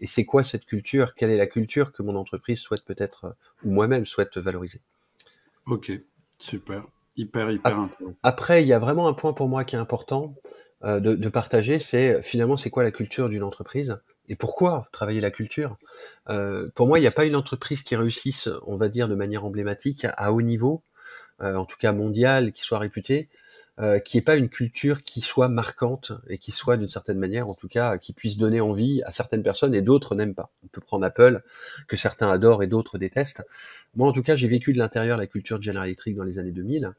et c'est quoi cette culture, quelle est la culture que mon entreprise souhaite peut-être euh, ou moi-même souhaite valoriser. Ok, super, hyper, hyper intéressant. Après, il y a vraiment un point pour moi qui est important de, partager, c'est finalement c'est quoi la culture d'une entreprise et pourquoi travailler la culture euh, Pour moi, il n'y a pas une entreprise qui réussisse, on va dire, de manière emblématique, à haut niveau, euh, en tout cas mondial, qui soit réputée, euh, qui n'est pas une culture qui soit marquante et qui soit d'une certaine manière, en tout cas, qui puisse donner envie à certaines personnes et d'autres n'aiment pas. On peut prendre Apple, que certains adorent et d'autres détestent. Moi, en tout cas, j'ai vécu de l'intérieur la culture de General Electric dans les années 2000.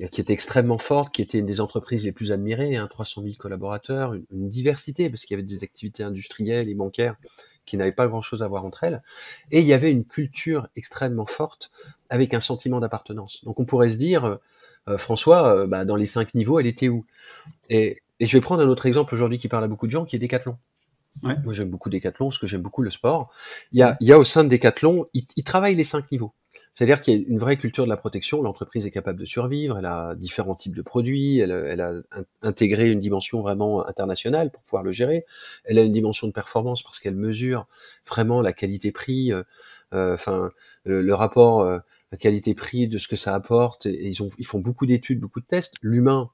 Euh, qui était extrêmement forte, qui était une des entreprises les plus admirées, 300 hein, 000 collaborateurs, une, diversité, parce qu'il y avait des activités industrielles et bancaires qui n'avaient pas grand-chose à voir entre elles. Et il y avait une culture extrêmement forte, avec un sentiment d'appartenance. Donc on pourrait se dire, euh, euh, François, bah, dans les cinq niveaux, elle était où et, je vais prendre un autre exemple aujourd'hui qui parle à beaucoup de gens, qui est Decathlon. Moi j'aime beaucoup Decathlon, parce que j'aime beaucoup le sport. Il y a, y a au sein de Decathlon, ils il travaillent les cinq niveaux. C'est-à-dire qu'il y a une vraie culture de la protection. L'entreprise est capable de survivre. Elle a différents types de produits. Elle, elle, a intégré une dimension vraiment internationale pour pouvoir le gérer. Elle a une dimension de performance parce qu'elle mesure vraiment la qualité-prix, euh, euh, enfin le, rapport euh, qualité-prix de ce que ça apporte. Et, ils, ont, ils font beaucoup d'études, beaucoup de tests. L'humain,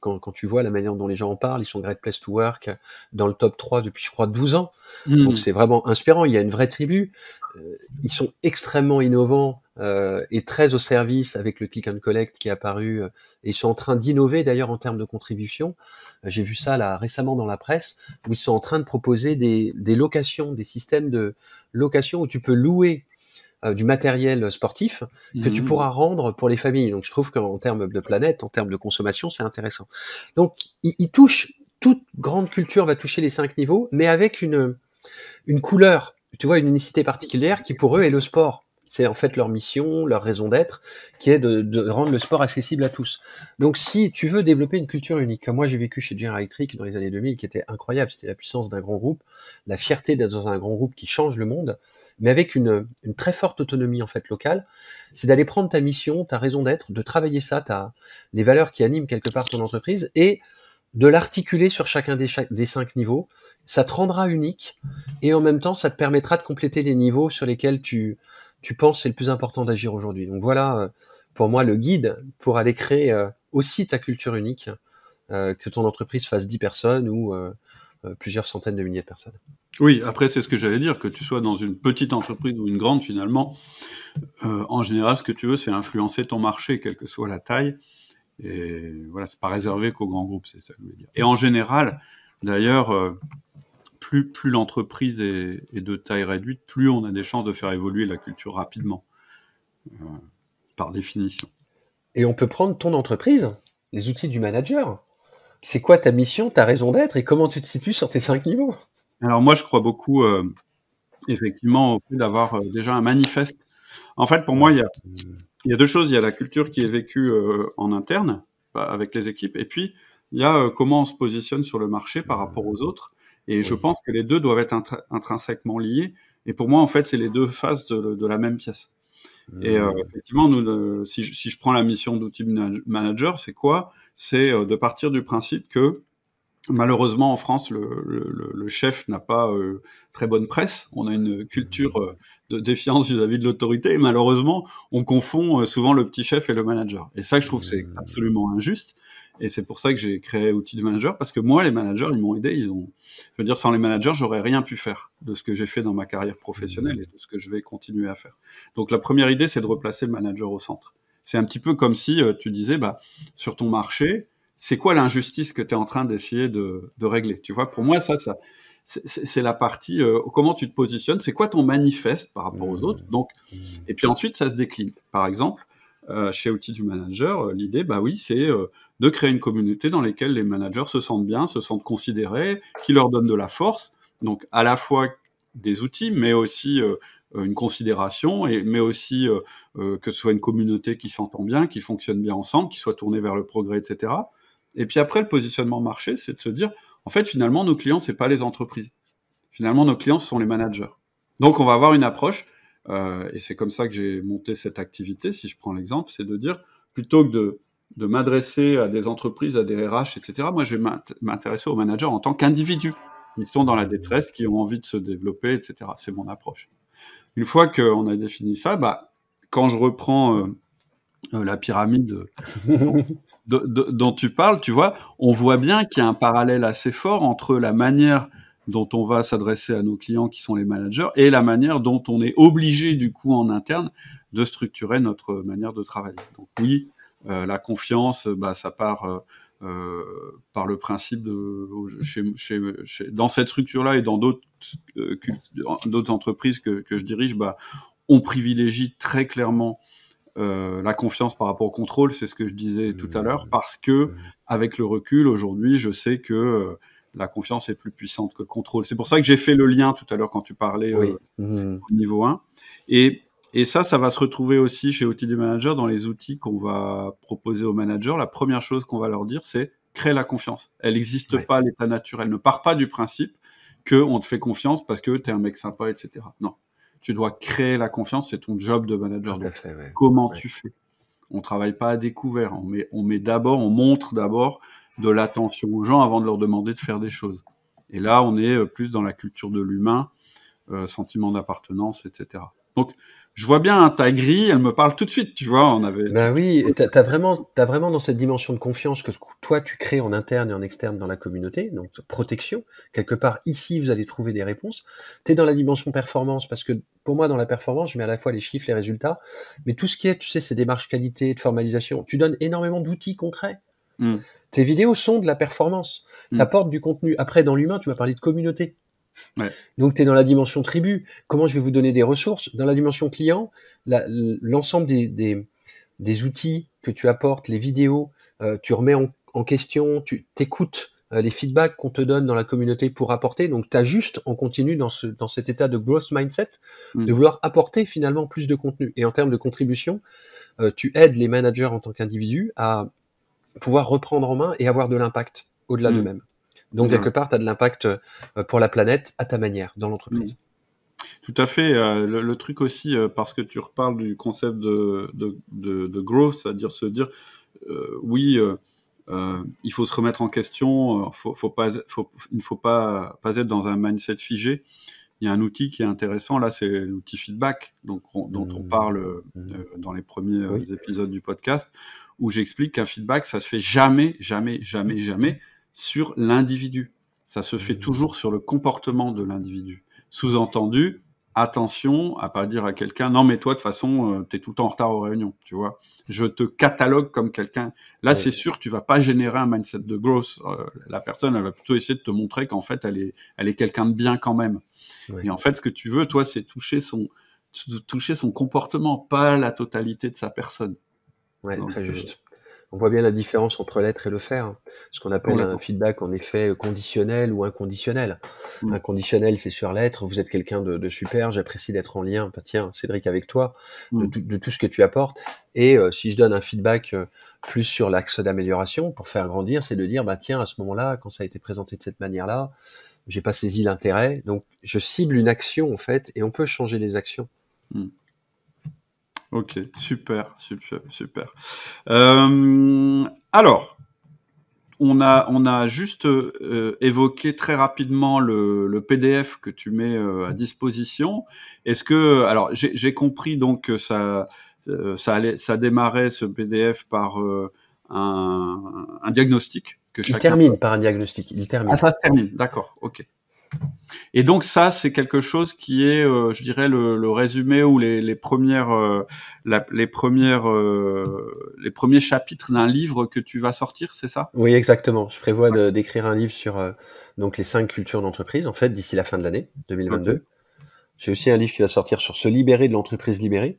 quand, quand, tu vois la manière dont les gens en parlent, ils sont Great Place to Work dans le top 3 depuis, je crois, 12 ans. Hmm. Donc c'est vraiment inspirant. Il y a une vraie tribu. ils sont extrêmement innovants euh, est très au service avec le click and collect qui est apparu euh, et ils sont en train d'innover d'ailleurs en termes de contribution. Euh, j'ai vu ça là récemment dans la presse où ils sont en train de proposer des, des locations, des systèmes de location où tu peux louer euh, du matériel sportif que tu mhm. pourras rendre pour les familles. Donc je trouve qu'en termes de planète, en termes de consommation, c'est intéressant. Donc ils il, touche toute grande culture va toucher les cinq niveaux, mais avec une une couleur, tu vois, une unicité particulière qui pour eux est le sport. C'est en fait leur mission, leur raison d'être, qui est de, rendre le sport accessible à tous. Donc si tu veux développer une culture unique, comme moi j'ai vécu chez General Electric dans les années 2000, qui était incroyable, c'était la puissance d'un grand groupe, la fierté d'être dans un grand groupe qui change le monde, mais avec une, très forte autonomie en fait locale, c'est d'aller prendre ta mission, ta raison d'être, de travailler ça, les valeurs qui animent quelque part ton entreprise, et de l'articuler sur chacun des, des, cinq niveaux. Ça te rendra unique et en même temps, ça te permettra de compléter les niveaux sur lesquels tu, tu penses c'est le plus important d'agir aujourd'hui. Donc voilà, euh, pour moi, le guide pour aller créer euh, aussi ta culture unique, euh, que ton entreprise fasse 10 personnes ou plusieurs centaines de milliers de personnes. Oui, après, c'est ce que j'allais dire, que tu sois dans une petite entreprise ou une grande, finalement, en général, ce que tu veux, c'est influencer ton marché, quelle que soit la taille. Et voilà, c'est pas réservé qu'aux grands groupes, c'est ça que je veux dire. Et en général, d'ailleurs, plus, l'entreprise est, de taille réduite, plus on a des chances de faire évoluer la culture rapidement, euh, par définition. Et on peut prendre ton entreprise, les outils du manager. C'est quoi ta mission, ta raison d'être et comment tu te situes sur tes cinq niveaux Alors moi, je crois beaucoup, euh, effectivement, au fait d'avoir euh, déjà un manifeste. En fait, pour moi, il y a, deux choses. Il y a la culture qui est vécue en interne, bah, avec les équipes, et puis il y a comment on se positionne sur le marché par rapport aux autres. Et je pense que les deux doivent être intrinsèquement liés. Et pour moi, en fait, c'est les deux faces de, la même pièce. Mmh. Et euh, effectivement, si, je, prends la mission d'outil manager, c'est quoi C'est euh, de partir du principe que malheureusement en France, le, chef n'a pas euh, très bonne presse. On a une culture mmh. de défiance vis-à-vis de l'autorité. Et malheureusement, on confond souvent le petit chef et le manager. Et ça, je trouve, c'est mmh. absolument injuste. Et c'est pour ça que j'ai créé Outils de Manager, parce que moi, les managers, ils m'ont aidé. Ils ont... Je veux dire, sans les managers, j'aurais rien pu faire de ce que j'ai fait dans ma carrière professionnelle et de ce que je vais continuer à faire. Donc la première idée, c'est de replacer le manager au centre. C'est un petit peu comme si euh, tu disais, bah, sur ton marché, c'est quoi l'injustice que tu es en train d'essayer de, régler Tu vois, pour moi, ça, ça c'est la partie euh, comment tu te positionnes, c'est quoi ton manifeste par rapport aux mmh. autres. Donc, mmh. et puis ensuite, ça se décline. Par exemple, euh, chez Outils du Manager, euh, l'idée, bah oui, c'est euh, de créer une communauté dans laquelle les managers se sentent bien, se sentent considérés, qui leur donne de la force. Donc, à la fois des outils, mais aussi une considération, et, mais aussi que ce soit une communauté qui s'entend bien, qui fonctionne bien ensemble, qui soit tournée vers le progrès, etc. Et puis après, le positionnement marché, c'est de se dire, en fait, finalement, nos clients, ce c'est pas les entreprises. Finalement, nos clients, ce sont les managers. Donc, on va avoir une approche euh, et c'est comme ça que j'ai monté cette activité, si je prends l'exemple, c'est de dire, plutôt que de, m'adresser à des entreprises, à des RH, etc., moi, je vais m'intéresser aux managers en tant qu'individus. Ils sont dans la détresse, qui ont envie de se développer, etc. C'est mon approche. Une fois qu'on a défini ça, bah, quand je reprends euh, euh, la pyramide dont, dont tu parles, tu vois, on voit bien qu'il y a un parallèle assez fort entre la manière dont on va s'adresser à nos clients qui sont les managers et la manière dont on est obligé du coup en interne de structurer notre manière de travailler. Donc oui, euh, la confiance, bah, ça part euh, euh, par le principe de chez, chez, dans cette structure-là et dans d'autres d'autres entreprises que, que, je dirige, bah, on privilégie très clairement la confiance par rapport au contrôle, c'est ce que je disais tout à mmh. l'heure, parce que mmh. avec le recul aujourd'hui, je sais que la confiance est plus puissante que le contrôle. C'est pour ça que j'ai fait le lien tout à l'heure quand tu parlais euh, mmh. au niveau 1. Et, ça, ça va se retrouver aussi chez Outils du Manager dans les outils qu'on va proposer aux managers. La première chose qu'on va leur dire, c'est créer la confiance. Elle n'existe pas à l'état naturel. Ne part pas du principe qu'on te fait confiance parce que tu es un mec sympa, etc. Non. Tu dois créer la confiance, c'est ton job de manager. Comment tu fais On travaille pas à découvert. On met, on met d'abord, on montre d'abord de l'attention aux gens avant de leur demander de faire des choses. Et là, on est euh, plus dans la culture de l'humain, euh, sentiment d'appartenance, etc. Donc, je vois bien ta grille, elle me parle tout de suite, tu vois, on avait... Ben oui, tu as, vraiment, as vraiment dans cette dimension de confiance que toi, tu crées en interne et en externe dans la communauté, donc protection, quelque part, ici, vous allez trouver des réponses. Tu es dans la dimension performance, parce que pour moi, dans la performance, je mets à la fois les chiffres, les résultats, mais tout ce qui est, tu sais, ces démarches qualité, de formalisation, tu donnes énormément d'outils concrets Mm. Tes vidéos sont de la performance. Mm. T'apportes du contenu. Après, dans l'humain, tu m'as parlé de communauté. Donc, tu es dans la dimension tribu. Comment je vais vous donner des ressources Dans la dimension client, l'ensemble des, outils que tu apportes, les vidéos, euh, tu remets en, question, tu t'écoutes euh, les feedbacks qu'on te donne dans la communauté pour apporter. Donc, tu juste en continu dans, ce, dans cet état de growth mindset, mm. de vouloir apporter finalement plus de contenu. Et en termes de contribution, euh, tu aides les managers en tant qu'individu à pouvoir reprendre en main et avoir de l'impact au-delà de hmm. d'eux-mêmes. Donc, quelque part, tu as de l'impact euh, pour la planète à ta manière, dans l'entreprise. Hmm. Tout à fait. Euh, le, truc aussi, euh, parce que tu reparles du concept de, de, de, growth, c'est-à-dire se dire, oui, il faut se remettre en question, pas, il ne faut pas, pas être dans un mindset figé. Il y a un outil qui est intéressant, là, c'est l'outil feedback, donc, dont on hmm. parle dans les premiers épisodes du podcast, où j'explique qu'un feedback, ça se fait jamais, jamais, jamais, jamais sur l'individu. Ça se fait mmh. toujours sur le comportement de l'individu. Sous-entendu, attention à pas dire à quelqu'un non mais toi de toute façon euh, tu es tout le temps en retard aux réunions tu vois je te catalogue comme quelqu'un là c'est sûr tu vas pas générer un mindset de growth euh, la personne elle va plutôt essayer de te montrer qu'en fait elle est elle est quelqu'un de bien quand même et en fait ce que tu veux toi c'est toucher son toucher son comportement pas la totalité de sa personne Ouais, très juste. On voit bien la différence entre l'être et le faire. Ce qu'on appelle un feedback en effet euh, conditionnel ou inconditionnel. Mm. Inconditionnel, c'est sur l'être. Vous êtes quelqu'un de, super. J'apprécie d'être en lien. tiens, Cédric, avec toi, mm. de, tout, ce que tu apportes. Et euh, si je donne un feedback euh, plus sur l'axe d'amélioration pour faire grandir, c'est de dire bah tiens, à ce moment-là, quand ça a été présenté de cette manière-là, j'ai pas saisi l'intérêt. Donc je cible une action en fait, et on peut changer les actions. Mm. Ok, super, super, super. Euh, alors, on a, on a juste euh, évoqué très rapidement le, le, PDF que tu mets euh, à disposition. Est-ce que, alors, j'ai compris donc que ça, ça, allait, ça démarrait ce PDF par un, un, diagnostic. Que il termine par un diagnostic. Il termine. Ah, ça se termine, d'accord, ok. Et donc ça, c'est quelque chose qui est, euh, je dirais, le, résumé ou les, premières, les premières, euh, euh, les premiers chapitres d'un livre que tu vas sortir, c'est ça Oui, exactement. Je prévois d'écrire un livre sur donc les cinq cultures d'entreprise, en fait, d'ici la fin de l'année 2022. J'ai aussi un livre qui va sortir sur se libérer de l'entreprise libérée,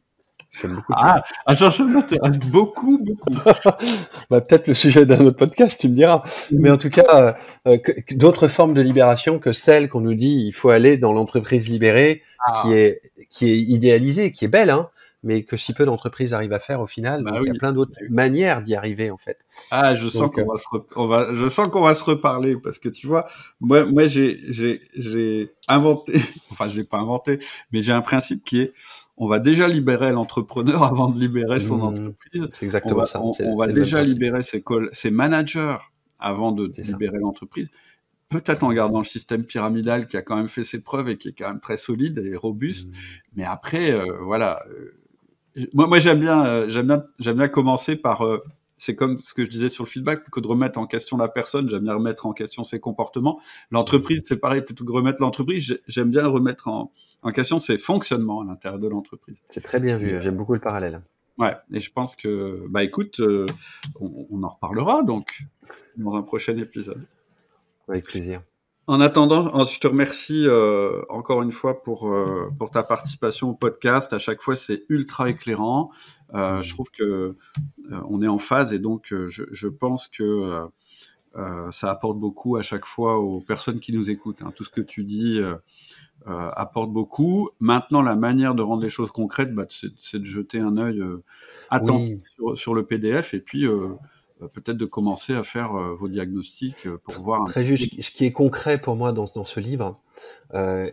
Beaucoup ah, ah, ça, ça beaucoup, beaucoup. bah, peut-être le sujet d'un autre podcast, tu me diras. Mm. Mais en tout cas, euh, d'autres formes de libération que celle qu'on nous dit, il faut aller dans l'entreprise libérée, ah. qui est qui est idéalisée, qui est belle, hein, mais que si peu d'entreprises arrivent à faire au final. Bah il y a plein d'autres bah manières d'y arriver, en fait. Ah, je sens qu'on euh, va se va, je sens qu'on va se reparler parce que tu vois, moi, moi, j'ai, j'ai, j'ai inventé, enfin, j'ai pas inventé, mais j'ai un principe qui est on va déjà libérer l'entrepreneur avant de libérer son mmh. entreprise. C'est exactement ça. On, va déjà libérer ses, managers avant de libérer l'entreprise. Peut-être en gardant le système pyramidal qui a quand même fait ses preuves et qui est quand même très solide et robuste. Mmh. Mais après, euh, voilà. Euh, moi, moi j'aime bien, euh, bien, bien commencer par c'est comme ce que je disais sur le feedback, plutôt que de remettre en question la personne, j'aime bien remettre en question ses comportements. L'entreprise, c'est pareil, plutôt que remettre l'entreprise, j'aime bien remettre en, question ses fonctionnements à l'intérieur de l'entreprise. C'est très bien vu, euh, j'aime beaucoup le parallèle. Ouais, et je pense que, bah écoute, euh, on, on en reparlera donc dans un prochain épisode. Avec plaisir. En attendant, je te remercie euh, encore une fois euh, pour, ta participation au podcast. À chaque fois, c'est ultra éclairant. Euh, je trouve que on est en phase et donc je, pense que ça apporte beaucoup à chaque fois aux personnes qui nous écoutent. Hein. Tout ce que tu dis apporte beaucoup. Maintenant, la manière de rendre les choses concrètes, bah, c'est de jeter un œil attentif sur, sur, le PDF et puis euh, peut-être de commencer à faire euh, vos diagnostics euh, pour voir. Très juste, ce qui est concret pour moi dans, dans ce livre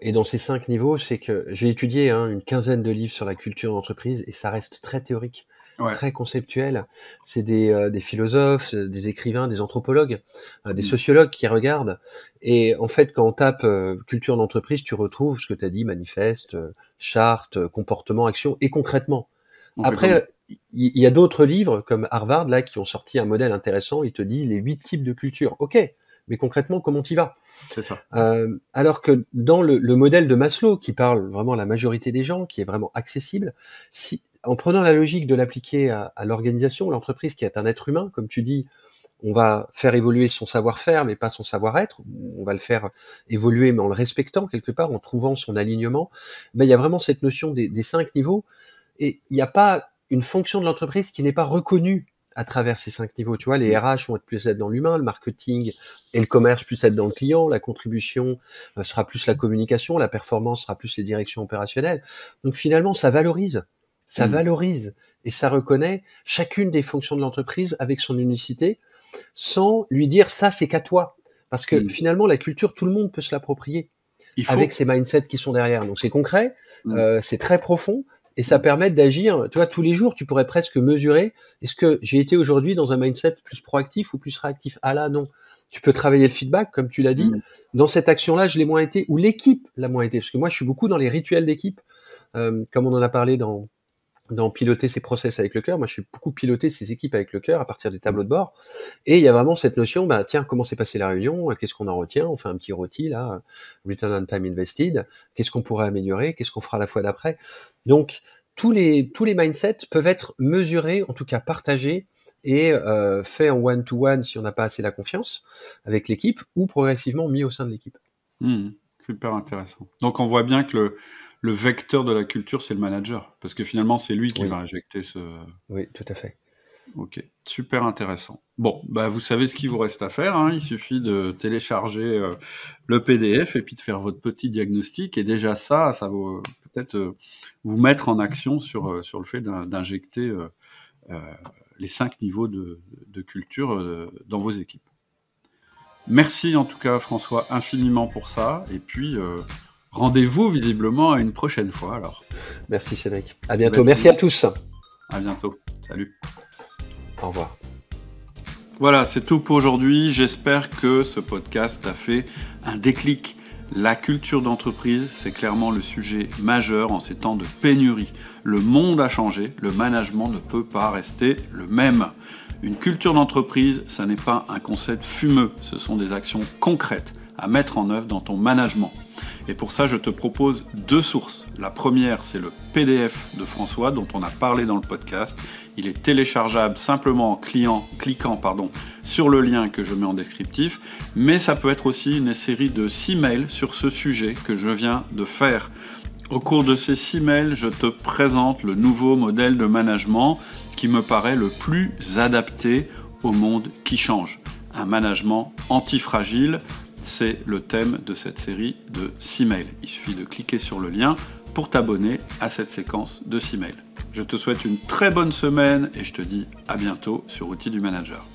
et dans ces cinq niveaux, c'est que j'ai étudié hein, une quinzaine de livres sur la culture d'entreprise et ça reste très théorique, très conceptuel. C'est des, des, philosophes, des écrivains, des anthropologues, des mm. sociologues qui regardent. Et en fait, quand on tape culture d'entreprise, tu retrouves ce que tu as dit, manifeste, charte, comportement, action et concrètement. Après il y a d'autres livres comme Harvard là qui ont sorti un modèle intéressant. Il te dit les huit types de culture. Ok, mais concrètement comment tu y vas C'est ça. Euh, alors que dans le, modèle de Maslow qui parle vraiment à la majorité des gens, qui est vraiment accessible, si en prenant la logique de l'appliquer à, l'organisation, l'entreprise qui est un être humain, comme tu dis, on va faire évoluer son savoir-faire, mais pas son savoir-être. On va le faire évoluer, mais en le respectant quelque part, en trouvant son alignement. Mais ben, il y a vraiment cette notion des, des cinq niveaux. Et il n'y a pas une fonction de l'entreprise qui n'est pas reconnue à travers ces cinq niveaux. Tu vois, les mm. RH vont être plus être dans l'humain, le marketing et le commerce plus être dans le client, la contribution euh, sera plus la communication, la performance sera plus les directions opérationnelles. Donc finalement, ça valorise, ça mm. valorise et ça reconnaît chacune des fonctions de l'entreprise avec son unicité, sans lui dire ça c'est qu'à toi. Parce que mm. finalement, la culture, tout le monde peut se l'approprier. avec ces mindsets qui sont derrière. Donc c'est concret, euh, c'est très profond, et ça permet d'agir. Tu vois, tous les jours, tu pourrais presque mesurer est-ce que j'ai été aujourd'hui dans un mindset plus proactif ou plus réactif Ah là, non. Tu peux travailler le feedback, comme tu l'as dit. Mm. Dans cette action-là, je l'ai moins été, ou l'équipe l'a moins été, parce que moi, je suis beaucoup dans les rituels d'équipe, euh, comme on en a parlé dans dans piloter ses process avec le cœur. Moi, je suis beaucoup piloté ses équipes avec le cœur à partir des tableaux de bord. Et il y a vraiment cette notion, bah, tiens, comment s'est passée la réunion Qu'est-ce qu'on en retient On fait un petit rôti, là, return on time invested. Qu'est-ce qu'on pourrait améliorer Qu'est-ce qu'on fera la fois d'après Donc, tous les, tous les mindsets peuvent être mesurés, en tout cas partagés, et euh, faits en one-to-one si on n'a pas assez la confiance avec l'équipe, ou progressivement mis au sein de l'équipe. Hmm, super intéressant. Donc, on voit bien que le le vecteur de la culture, c'est le manager. Parce que finalement, c'est lui qui va injecter ce. Oui, tout à fait. Ok, super intéressant. Bon, bah vous savez ce qu'il vous reste à faire. Hein. Il suffit de télécharger euh, le PDF et puis de faire votre petit diagnostic. Et déjà ça, ça va peut-être euh, vous mettre en action sur, euh, sur le fait d'injecter les cinq niveaux de, de culture dans vos équipes. Merci en tout cas François infiniment pour ça. Et puis Rendez-vous visiblement à une prochaine fois alors. Merci Cédric. À bientôt. Bah, Merci à tous. À bientôt. Salut. Au revoir. Voilà, c'est tout pour aujourd'hui. J'espère que ce podcast a fait un déclic. La culture d'entreprise, c'est clairement le sujet majeur en ces temps de pénurie. Le monde a changé, le management ne peut pas rester le même. Une culture d'entreprise, ça n'est pas un concept fumeux, ce sont des actions concrètes à mettre en œuvre dans ton management. Et pour ça, je te propose deux sources. La première, c'est le PDF de François dont on a parlé dans le podcast. Il est téléchargeable simplement en cliquant pardon, sur le lien que je mets en descriptif, mais ça peut être aussi une série de 6 mails sur ce sujet que je viens de faire. Au cours de ces 6 mails, je te présente le nouveau modèle de management qui me paraît le plus adapté au monde qui change. Un management antifragile c'est le thème de cette série de 6 mails. Il suffit de cliquer sur le lien pour t'abonner à cette séquence de 6 mails. Je te souhaite une très bonne semaine et je te dis à bientôt sur Outils du Manager.